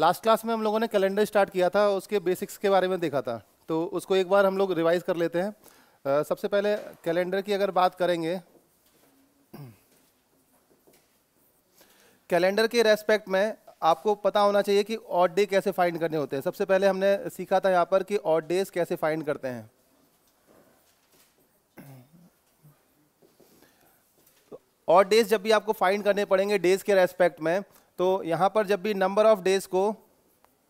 Last class में हम लोगों ने कैलेंडर स्टार्ट किया था उसके बेसिक्स के बारे में देखा था तो उसको एक बार हम लोग रिवाइज कर लेते हैं आ, सबसे पहले कैलेंडर की अगर बात करेंगे कैलेंडर के रेस्पेक्ट में आपको पता होना चाहिए कि ऑड डे कैसे फाइंड करने होते हैं सबसे पहले हमने सीखा था यहाँ पर कि ऑड डेज कैसे फाइंड करते हैं ऑड तो डेज जब भी आपको फाइंड करने पड़ेंगे डेज के रेस्पेक्ट में तो यहाँ पर जब भी नंबर ऑफ डेज को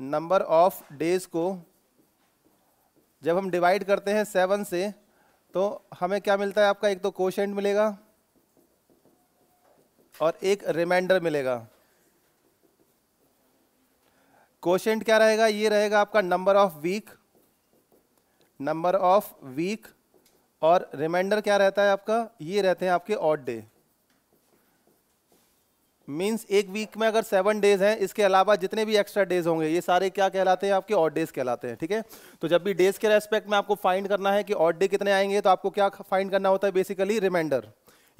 नंबर ऑफ डेज को जब हम डिवाइड करते हैं सेवन से तो हमें क्या मिलता है आपका एक तो क्वेश्चन मिलेगा और एक रिमाइंडर मिलेगा क्वेश्चन क्या रहेगा ये रहेगा आपका number of week number of week और रिमाइंडर क्या रहता है आपका ये रहते हैं आपके ऑड डे मीन्स एक वीक में अगर सेवन डेज हैं इसके अलावा जितने भी एक्स्ट्रा डेज होंगे ये सारे क्या कहलाते हैं आपके ऑड डेज कहलाते हैं ठीक है थीके? तो जब भी डेज के रेस्पेक्ट में आपको फाइंड करना है कि ऑड डे कितने आएंगे तो आपको क्या फाइंड करना होता है बेसिकली रिमाइंडर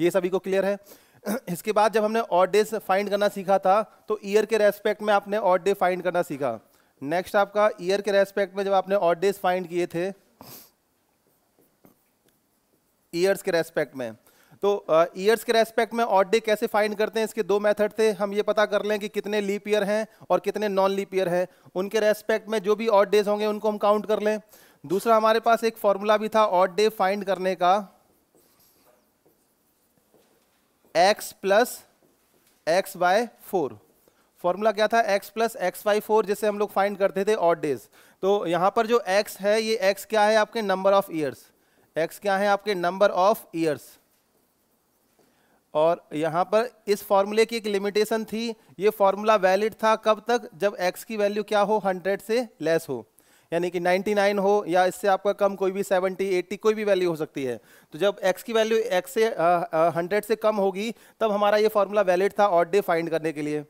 ये सभी को क्लियर है इसके बाद जब हमने ऑड डेज फाइंड करना सीखा था तो ईयर के रेस्पेक्ट में आपने ऑड डे फाइंड करना सीखा नेक्स्ट आपका ईयर के रेस्पेक्ट में जब आपने ऑड डेज फाइंड किए थे ईयर्स के रेस्पेक्ट में तो ईयर्स के रेस्पेक्ट में ऑड डे कैसे फाइंड करते हैं इसके दो मेथड थे हम ये पता कर लें कि कितने लीप ईयर हैं और कितने नॉन लीप ईयर हैं उनके रेस्पेक्ट में जो भी ऑड डेज होंगे उनको हम काउंट कर लें दूसरा हमारे पास एक फॉर्मूला भी था ऑड डे फाइंड करने का x plus x by four formula क्या था x plus x by four जिससे हम लोग फाइंड करते थे ऑड डेज तो यहां पर जो एक्स है ये एक्स क्या है आपके नंबर ऑफ ईयर्स एक्स क्या है आपके नंबर ऑफ ईयर्स और यहाँ पर इस फॉर्मूले की एक लिमिटेशन थी ये फॉर्मूला वैलिड था कब तक जब x की वैल्यू क्या हो 100 से लेस हो यानी कि 99 हो या इससे आपका कम कोई भी 70, 80 कोई भी वैल्यू हो सकती है तो जब x की वैल्यू x से हंड्रेड से कम होगी तब हमारा ये फॉर्मूला वैलिड था ऑड डे फाइंड करने के लिए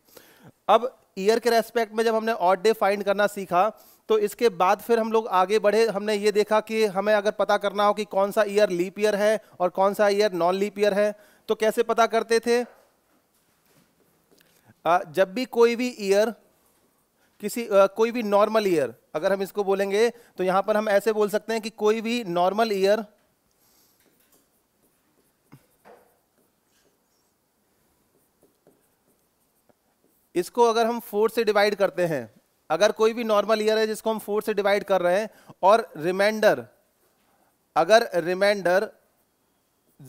अब ईयर के रेस्पेक्ट में जब हमने ऑड डे फाइंड करना सीखा तो इसके बाद फिर हम लोग आगे बढ़े हमने ये देखा कि हमें अगर पता करना हो कि कौन सा ईयर लीप ईयर है और कौन सा ईयर नॉन लीप ईयर है तो कैसे पता करते थे जब भी कोई भी ईयर किसी कोई भी नॉर्मल ईयर अगर हम इसको बोलेंगे तो यहां पर हम ऐसे बोल सकते हैं कि कोई भी नॉर्मल ईयर इसको अगर हम फोर से डिवाइड करते हैं अगर कोई भी नॉर्मल ईयर है जिसको हम फोर से डिवाइड कर रहे हैं और रिमाइंडर अगर रिमाइंडर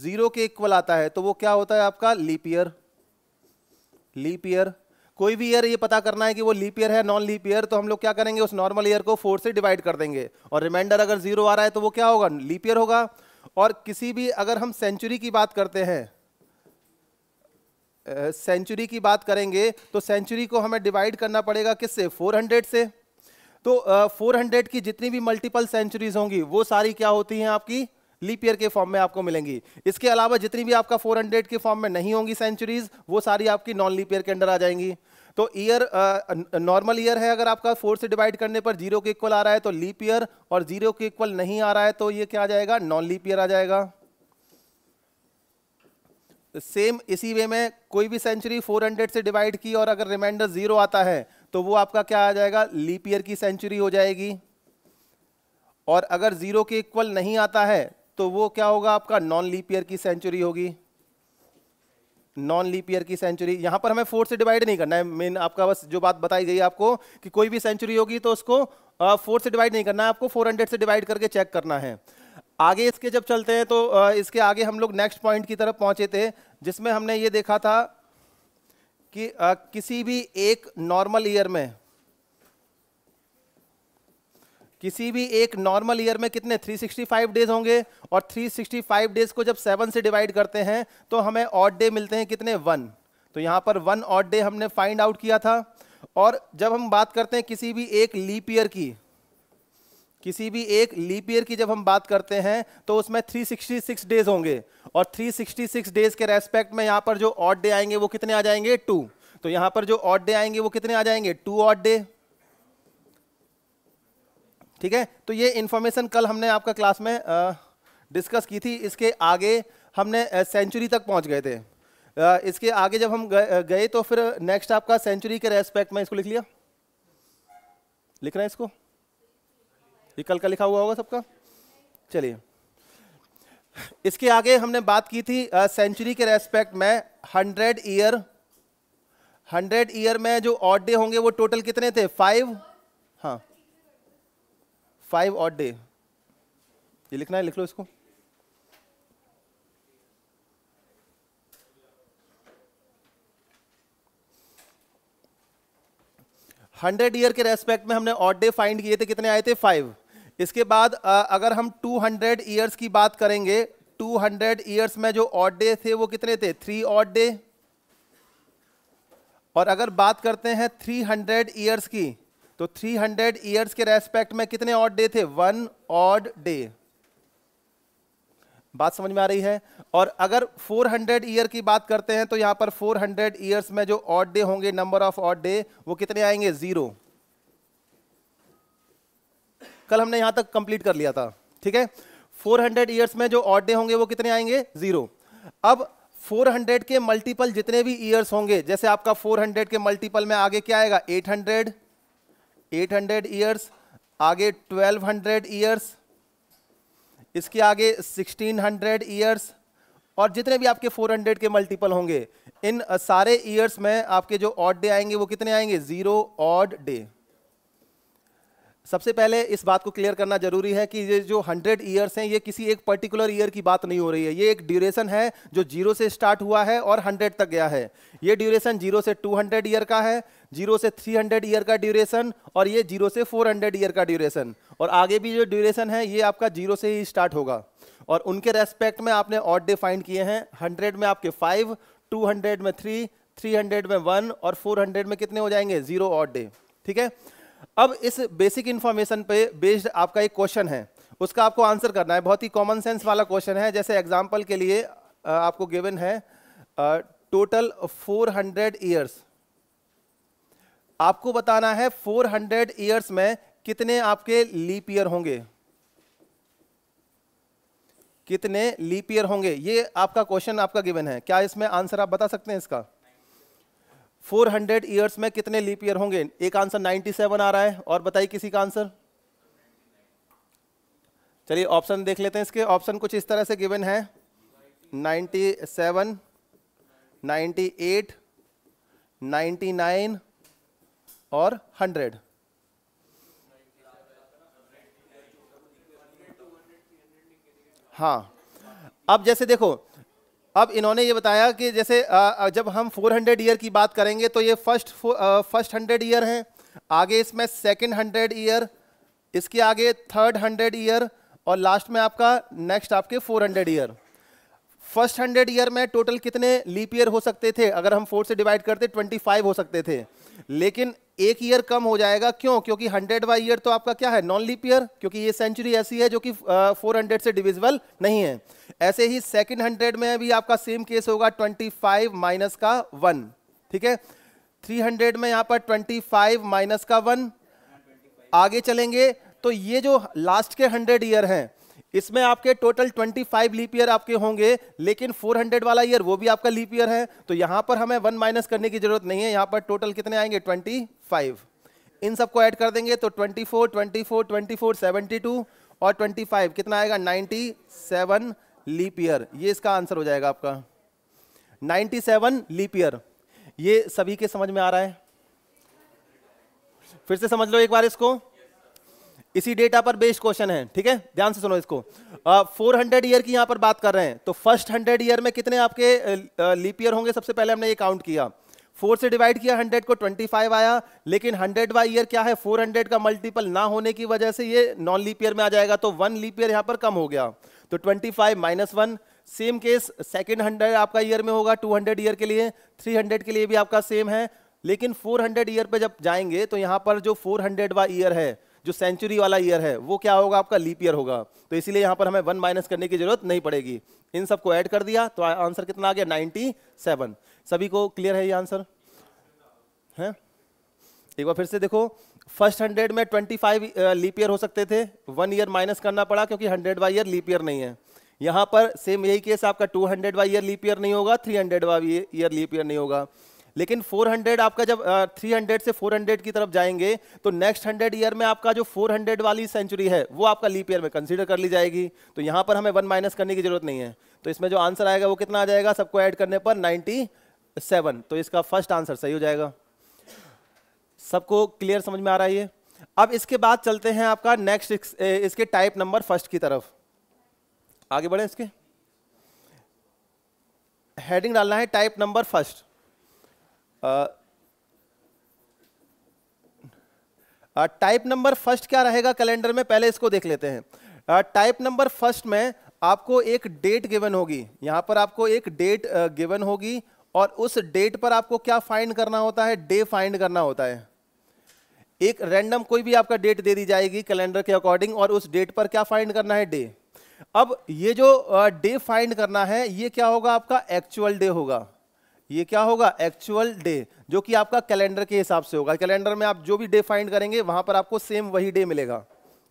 जीरो के इक्वल आता है तो वो क्या होता है आपका लीप ईयर लीप ईयर कोई भी ईयर ये पता करना है कि वो लीप ईयर है नॉन लीप ईयर तो हम लोग क्या करेंगे उस नॉर्मल ईयर को फोर से डिवाइड कर देंगे और रिमाइंडर अगर जीरो आ रहा है तो वो क्या होगा लीप ईयर होगा और किसी भी अगर हम सेंचुरी की बात करते हैं सेंचुरी की बात करेंगे तो सेंचुरी को हमें डिवाइड करना पड़ेगा किससे 400 से तो फोर uh, हंड्रेड की जितनी भी मल्टीपल सेंचुरीज होंगी वो सारी क्या होती हैं आपकी लीप ईयर के फॉर्म में आपको मिलेंगी इसके अलावा जितनी भी आपका 400 के फॉर्म में नहीं होंगी सेंचुरीज वो सारी आपकी नॉन लीप ईयर के अंडर आ जाएंगी तो ईयर नॉर्मल ईयर है अगर आपका फोर से डिवाइड करने पर जीरो के इक्वल आ रहा है तो लीप ईयर और जीरो के इक्वल नहीं आ रहा है तो ये क्या आ जाएगा नॉन लीप ईयर आ जाएगा सेम इसी वे में कोई भी सेंचुरी 400 से डिवाइड की और अगर रिमाइंडर जीरो आता है तो वो आपका क्या आ जाएगा लीप ईयर की सेंचुरी हो जाएगी और अगर जीरो के इक्वल नहीं आता है तो वो क्या होगा आपका नॉन लीप ईयर की सेंचुरी होगी नॉन लीप ईयर की सेंचुरी यहां पर हमें फोर्थ से डिवाइड नहीं करना है मेन आपका बस जो बात बताई गई आपको कि कोई भी सेंचुरी होगी तो उसको फोर्थ से डिवाइड नहीं करना है आपको 400 से डिवाइड करके चेक करना है आगे इसके जब चलते हैं तो इसके आगे हम लोग नेक्स्ट पॉइंट की तरफ पहुंचे थे जिसमें हमने ये देखा था कि किसी भी एक नॉर्मल ईयर में किसी भी एक नॉर्मल ईयर में कितने 365 डेज होंगे और 365 डेज को जब सेवन से डिवाइड करते हैं तो हमें ऑड डे मिलते हैं कितने वन तो यहाँ पर वन ऑड डे हमने फाइंड आउट किया था और जब हम बात करते हैं किसी भी एक लीप ईयर की किसी भी एक लीप ईयर की जब हम बात करते हैं तो उसमें 366 डेज होंगे और 366 डेज के रेस्पेक्ट में यहाँ पर जो ऑड डे आएंगे वो कितने आ जाएंगे टू तो यहाँ पर जो ऑड डे आएंगे वो कितने आ जाएंगे टू ऑड डे ठीक है तो ये इन्फॉर्मेशन कल हमने आपका क्लास में डिस्कस की थी इसके आगे हमने सेंचुरी तक पहुंच गए थे इसके आगे जब हम गए तो फिर नेक्स्ट आपका सेंचुरी के रेस्पेक्ट में इसको लिख लिया लिख रहे हैं इसको ये कल का लिखा हुआ होगा सबका चलिए इसके आगे हमने बात की थी सेंचुरी के रेस्पेक्ट में हंड्रेड ईयर हंड्रेड ईयर में जो ऑड डे होंगे वो टोटल कितने थे फाइव फाइव ऑट डे ये लिखना है लिख लो इसको हंड्रेड ईयर के रेस्पेक्ट में हमने ऑट डे फाइंड किए थे कितने आए थे फाइव इसके बाद अगर हम टू हंड्रेड ईयर्स की बात करेंगे टू हंड्रेड ईयर्स में जो ऑड डे थे वो कितने थे थ्री ऑड डे और अगर बात करते हैं थ्री हंड्रेड ईयर्स की तो 300 ईयर्स के रेस्पेक्ट में कितने ऑड डे थे वन ऑड डे बात समझ में आ रही है और अगर 400 ईयर की बात करते हैं तो यहां पर 400 ईयर्स में जो ऑड डे होंगे नंबर ऑफ ऑड डे वो कितने आएंगे जीरो कल हमने यहां तक कंप्लीट कर लिया था ठीक है 400 ईयर्स में जो ऑड डे होंगे वो कितने आएंगे जीरो अब 400 के मल्टीपल जितने भी ईयर्स होंगे जैसे आपका 400 के मल्टीपल में आगे क्या आएगा 800 800 ईयर्स आगे 1200 ईयर्स इसके आगे 1600 ईयर्स और जितने भी आपके 400 के मल्टीपल होंगे इन सारे ईयर्स में आपके जो ऑड डे आएंगे वो कितने आएंगे जीरो ऑड डे सबसे पहले इस बात को क्लियर करना जरूरी है कि ये जो हंड्रेड ईयर्स हैं ये किसी एक पर्टिकुलर ईयर की बात नहीं हो रही है ये एक ड्यूरेशन है जो जीरो से स्टार्ट हुआ है और हंड्रेड तक गया है ये ड्यूरेशन जीरो से टू हंड्रेड ईयर का है जीरो से थ्री हंड्रेड ईयर का ड्यूरेशन और ये जीरो से फोर हंड्रेड ईयर का ड्यूरेशन और आगे भी जो ड्यूरेशन है ये आपका जीरो से ही स्टार्ट होगा और उनके रेस्पेक्ट में आपने ऑड डिफाइन किए हैं हंड्रेड में आपके फाइव टू में थ्री थ्री में वन और फोर में कितने हो जाएंगे जीरो ऑड डे ठीक है अब इस बेसिक इन्फॉर्मेशन पे बेस्ड आपका एक क्वेश्चन है उसका आपको आंसर करना है बहुत ही कॉमन सेंस वाला क्वेश्चन है जैसे एग्जाम्पल के लिए आपको गिवन है टोटल 400 हंड्रेड ईयर्स आपको बताना है 400 हंड्रेड ईयर्स में कितने आपके लीप ईयर होंगे कितने लीप ईयर होंगे ये आपका क्वेश्चन आपका गिवन है क्या इसमें आंसर आप बता सकते हैं इसका 400 ईयर्स में कितने लीप ईयर होंगे एक आंसर 97 आ रहा है और बताइए किसी का आंसर चलिए ऑप्शन देख लेते हैं इसके ऑप्शन कुछ इस तरह से गिवन है 97, 98, 99 और 100 हाँ अब जैसे देखो अब इन्होंने ये बताया कि जैसे जब हम 400 ईयर की बात करेंगे तो ये फर्स्ट फर्स्ट हंड्रेड ईयर हैं आगे इसमें सेकंड हंड्रेड ईयर इसके आगे थर्ड हंड्रेड ईयर और लास्ट में आपका नेक्स्ट आपके 400 ईयर फर्स्ट हंड्रेड ईयर में टोटल कितने लीप ईयर हो सकते थे अगर हम फोर से डिवाइड करते 25 हो सकते थे लेकिन एक ईयर कम हो जाएगा क्यों क्योंकि हंड्रेड बाई ईयर तो आपका क्या है नॉन लीप ईयर क्योंकि ये सेंचुरी ऐसी है जो कि फोर हंड्रेड से डिविजिबल नहीं है ऐसे ही सेकेंड हंड्रेड में भी आपका सेम केस होगा ट्वेंटी फाइव माइनस का वन ठीक है थ्री हंड्रेड में यहां पर ट्वेंटी फाइव माइनस का वन आगे चलेंगे तो ये जो लास्ट के हंड्रेड ईयर हैं इसमें आपके टोटल 25 लीप ईयर आपके होंगे लेकिन 400 वाला ईयर वो भी आपका लीप ईयर है तो यहां पर हमें 1 माइनस करने की जरूरत नहीं है यहां पर टोटल कितने आएंगे फाइव इन सबको ऐड कर देंगे तो twenty twenty four four twenty four seventy two और ट्वेंटी फाइव कितना आएगा नाइन्टी सेवन लीप ईयर ये इसका आंसर हो जाएगा आपका नाइन्टी सेवन लीप ईयर ये सभी के समझ में आ रहा है फिर से समझ लो एक बार इसको इसी डेटा पर बेस्ड क्वेश्चन है ठीक है ध्यान से सुनो इसको फोर हंड्रेड ईयर की यहां पर बात कर रहे हैं तो फर्स्ट हंड्रेड ईयर में कितने आपके लीप ईयर होंगे सबसे पहले हमने ये काउंट किया फोर से डिवाइड किया हंड्रेड को ट्वेंटी फाइव आया लेकिन हंड्रेड बाई ईयर क्या है फोर हंड्रेड का मल्टीपल ना होने की वजह से ये नॉन लीप ईयर में आ जाएगा तो वन लीप ईयर यहाँ पर कम हो गया तो twenty five minus one same case second hundred आपका ईयर में होगा टू हंड्रेड ईयर के लिए थ्री हंड्रेड के लिए भी आपका सेम है लेकिन फोर हंड्रेड ईयर पर जब जाएंगे तो यहाँ पर जो फोर हंड्रेड वा ईयर है जो सेंचुरी वाला ईयर है वो क्या होगा आपका लीप ईयर होगा तो इसीलिए यहाँ पर हमें वन माइनस करने की जरूरत नहीं पड़ेगी इन सबको ऐड कर दिया तो आंसर कितना आ गया नाइनटी सेवन सभी को क्लियर है ये आंसर है एक बार फिर से देखो फर्स्ट हंड्रेड में ट्वेंटी फाइव लीप ईयर हो सकते थे वन ईयर माइनस करना पड़ा क्योंकि hundred by year leap year नहीं है यहाँ पर सेम यही केस आपका two hundred by year leap year नहीं होगा three hundred by year leap year नहीं होगा लेकिन 400 आपका जब थ्री uh, 300 से 400 की तरफ जाएंगे तो नेक्स्ट 100 ईयर में आपका जो 400 वाली सेंचुरी है वो आपका लीप ईयर में कंसीडर कर ली जाएगी तो यहाँ पर हमें वन माइनस करने की जरूरत नहीं है तो इसमें जो आंसर आएगा वो कितना आ जाएगा सबको ऐड करने पर 90 सेवन तो इसका फर्स्ट आंसर सही हो जाएगा सबको क्लियर समझ में आ रहा है ये अब इसके बाद चलते हैं आपका नेक्स्ट इसके टाइप नंबर फर्स्ट की तरफ आगे बढ़े इसके हेडिंग डालना है type number first type number first क्या रहेगा कैलेंडर में पहले इसको देख लेते हैं टाइप नंबर फर्स्ट में आपको एक डेट गिवन होगी यहां पर आपको एक डेट गिवन होगी और उस डेट पर आपको क्या फाइंड करना होता है डे फाइंड करना होता है एक रैंडम कोई भी आपका डेट दे दी जाएगी कैलेंडर के अकॉर्डिंग और उस डेट पर क्या फाइंड करना है डे अब ये जो डे फाइंड करना है ये क्या होगा आपका एक्चुअल डे होगा ये क्या होगा एक्चुअल डे जो कि आपका कैलेंडर के हिसाब से होगा कैलेंडर में आप जो भी डे फाइंड करेंगे वहां पर आपको सेम वही डे मिलेगा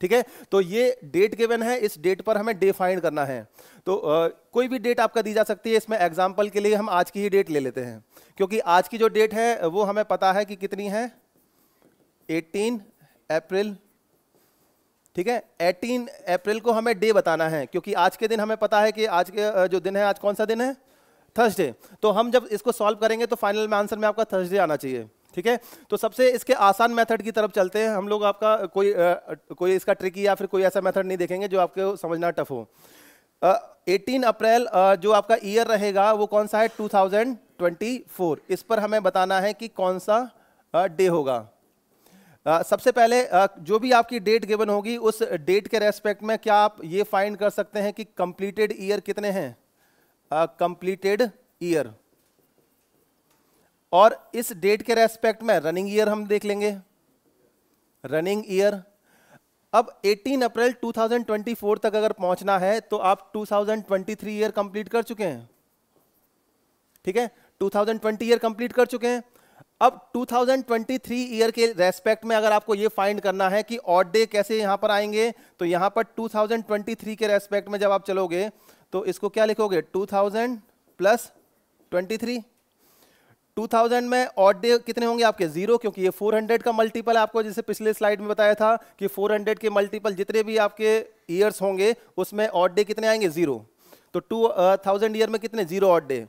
ठीक है तो ये डेट गिवन है इस डेट पर हमें डिफाइंड करना है तो आ, कोई भी डेट आपका दी जा सकती है इसमें एग्जाम्पल के लिए हम आज की ही डेट ले लेते हैं क्योंकि आज की जो डेट है वो हमें पता है कि कितनी है 18 अप्रैल ठीक है 18 अप्रैल को हमें डे बताना है क्योंकि आज के दिन हमें पता है कि आज के जो दिन है आज कौन सा दिन है थर्सडे तो हम जब इसको सॉल्व करेंगे तो फाइनल में आंसर में आपका थर्सडे आना चाहिए ठीक है तो सबसे इसके आसान मेथड की तरफ चलते हैं हम लोग आपका कोई आ, कोई इसका ट्रिक या फिर कोई ऐसा मेथड नहीं देखेंगे जो आपको समझना टफ हो एटीन अप्रैल जो आपका ईयर रहेगा वो कौन सा है 2024 इस पर हमें बताना है कि कौन सा डे होगा आ, सबसे पहले आ, जो भी आपकी डेट गिवन होगी उस डेट के रेस्पेक्ट में क्या आप ये फाइंड कर सकते हैं कि कंप्लीटेड ईयर कितने हैं कंप्लीटेड ईयर और इस डेट के रेस्पेक्ट में रनिंग ईयर हम देख लेंगे रनिंग ईयर अब 18 अप्रैल 2024 तक अगर पहुंचना है तो आप 2023 ईयर कंप्लीट कर चुके हैं ठीक है 2020 ईयर कंप्लीट कर चुके हैं अब 2023 ईयर के रेस्पेक्ट में अगर आपको यह फाइंड करना है कि ऑड डे कैसे यहां पर आएंगे तो यहां पर 2023 के रेस्पेक्ट में जब आप चलोगे तो इसको क्या लिखोगे 2000 प्लस 23 2000 में ऑड डे कितने होंगे आपके जीरो क्योंकि ये 400 का मल्टीपल आपको जैसे पिछले स्लाइड में बताया था कि 400 के मल्टीपल जितने भी आपके ईयर्स होंगे उसमें ऑड डे कितने आएंगे जीरो तो टू थाउजेंड ईयर में कितने जीरो ऑड डे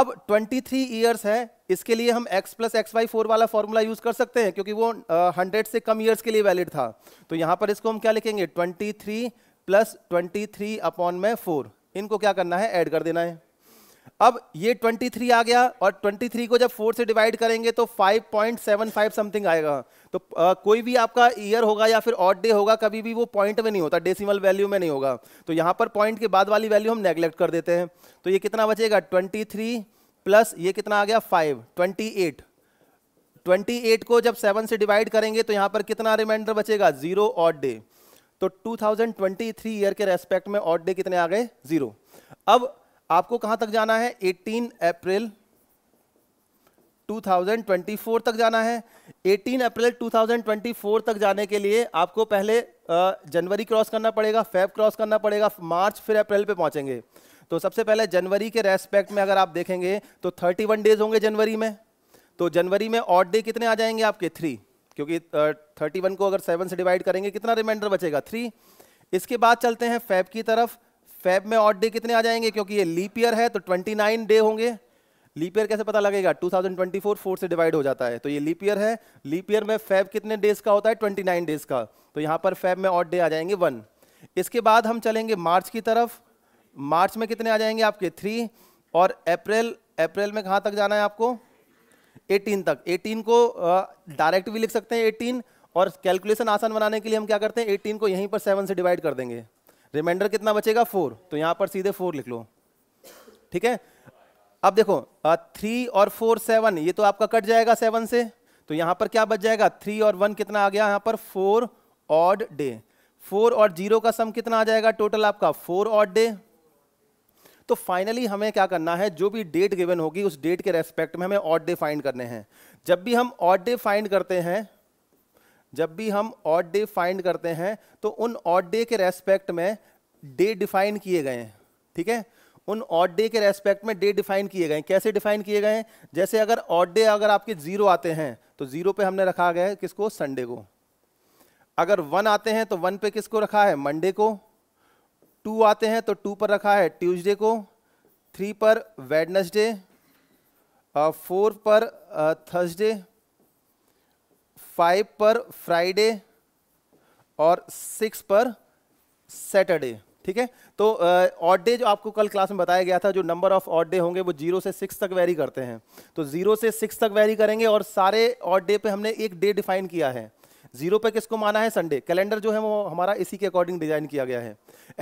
अब 23 ईयर्स हैं इसके लिए हम x plus x by four वाला फॉर्मूला यूज कर सकते हैं क्योंकि वो हंड्रेड uh, से कम ईयर्स के लिए वैलिड था तो यहाँ पर इसको हम क्या लिखेंगे 23 थ्री प्लस ट्वेंटी अपॉन में फोर इनको क्या करना है ऐड कर देना है अब ये 23 आ गया और 23 को जब 4 से डिवाइड करेंगे तो 5.75 समथिंग आएगा तो आ, कोई भी आपका ईयर होगा या फिर ऑड डे होगा कभी भी वो पॉइंट में नहीं होता डेसिमल वैल्यू में नहीं होगा तो यहाँ पर पॉइंट के बाद वाली वैल्यू हम नेग्लेक्ट कर देते हैं तो ये कितना बचेगा 23 प्लस ये कितना आ गया 5 28 28 को जब 7 से डिवाइड करेंगे तो यहाँ पर कितना रिमाइंडर बचेगा जीरो ऑड डे तो टू ईयर के रेस्पेक्ट में ऑड डे कितने आ गए जीरो अब आपको कहां तक जाना है 18 अप्रैल 2024 तक जाना है 18 अप्रैल 2024 तक जाने के लिए आपको पहले जनवरी क्रॉस करना पड़ेगा फेब क्रॉस करना पड़ेगा मार्च फिर अप्रैल पे पहुंचेंगे तो सबसे पहले जनवरी के रेस्पेक्ट में अगर आप देखेंगे तो 31 डेज होंगे जनवरी में तो जनवरी में ऑट डे कितने आ जाएंगे आपके थ्री क्योंकि थर्टी वन को अगर सेवन से डिवाइड करेंगे कितना रिमाइंडर बचेगा थ्री इसके बाद चलते हैं फेब की तरफ फेब में ऑट डे कितने आ जाएंगे क्योंकि ये लीप ईयर है तो 29 डे होंगे लीप ईयर कैसे पता लगेगा 2024 फोर से डिवाइड हो जाता है तो ये लीप ईयर है लीप ईयर में फेब कितने डेज का होता है 29 डेज का तो यहाँ पर फेब में ऑट डे आ जाएंगे वन इसके बाद हम चलेंगे मार्च की तरफ मार्च में कितने आ जाएंगे आपके थ्री और अप्रैल अप्रैल में कहाँ तक जाना है आपको 18 तक 18 को डायरेक्ट भी लिख सकते हैं 18 और कैलकुलेशन आसान बनाने के लिए हम क्या करते हैं 18 को यहीं पर 7 से डिवाइड कर देंगे रिमाइंडर कितना बचेगा फोर तो यहां पर सीधे फोर लिख लो ठीक है अब देखो थ्री और फोर सेवन ये तो आपका कट जाएगा सेवन से तो यहां पर क्या बच जाएगा थ्री और वन कितना आ गया यहां पर फोर ऑड डे फोर और जीरो का सम कितना आ जाएगा टोटल आपका फोर ऑड डे तो फाइनली हमें क्या करना है जो भी डेट गिवन होगी उस डेट के रेस्पेक्ट में हमें ऑड डे फाइंड करने हैं जब भी हम ऑड डे फाइंड करते हैं जब भी हम ऑड डे फाइंड करते हैं तो उन ऑड डे के रेस्पेक्ट में डे डिफाइन किए गए हैं ठीक है उन ऑड डे के रेस्पेक्ट में डे डिफाइन किए गए कैसे डिफाइन किए गए जैसे अगर ऑड डे अगर आपके जीरो आते हैं तो जीरो पे हमने रखा गया है किसको संडे को अगर वन आते हैं तो वन पे किसको रखा है मंडे को टू आते हैं तो टू पर रखा है ट्यूजडे को थ्री पर वेडनेसडे फोर uh, पर थर्सडे uh, फाइव पर फ्राइडे और सिक्स पर सैटरडे ठीक है तो ऑड डे जो आपको कल क्लास में बताया गया था जो नंबर ऑफ ऑड डे होंगे वो जीरो से सिक्स तक वेरी करते हैं तो जीरो से सिक्स तक वेरी करेंगे और सारे ऑड डे पे हमने एक डे डिफाइन किया है जीरो पे किसको माना है संडे कैलेंडर जो है वो हमारा इसी के अकॉर्डिंग डिजाइन किया गया है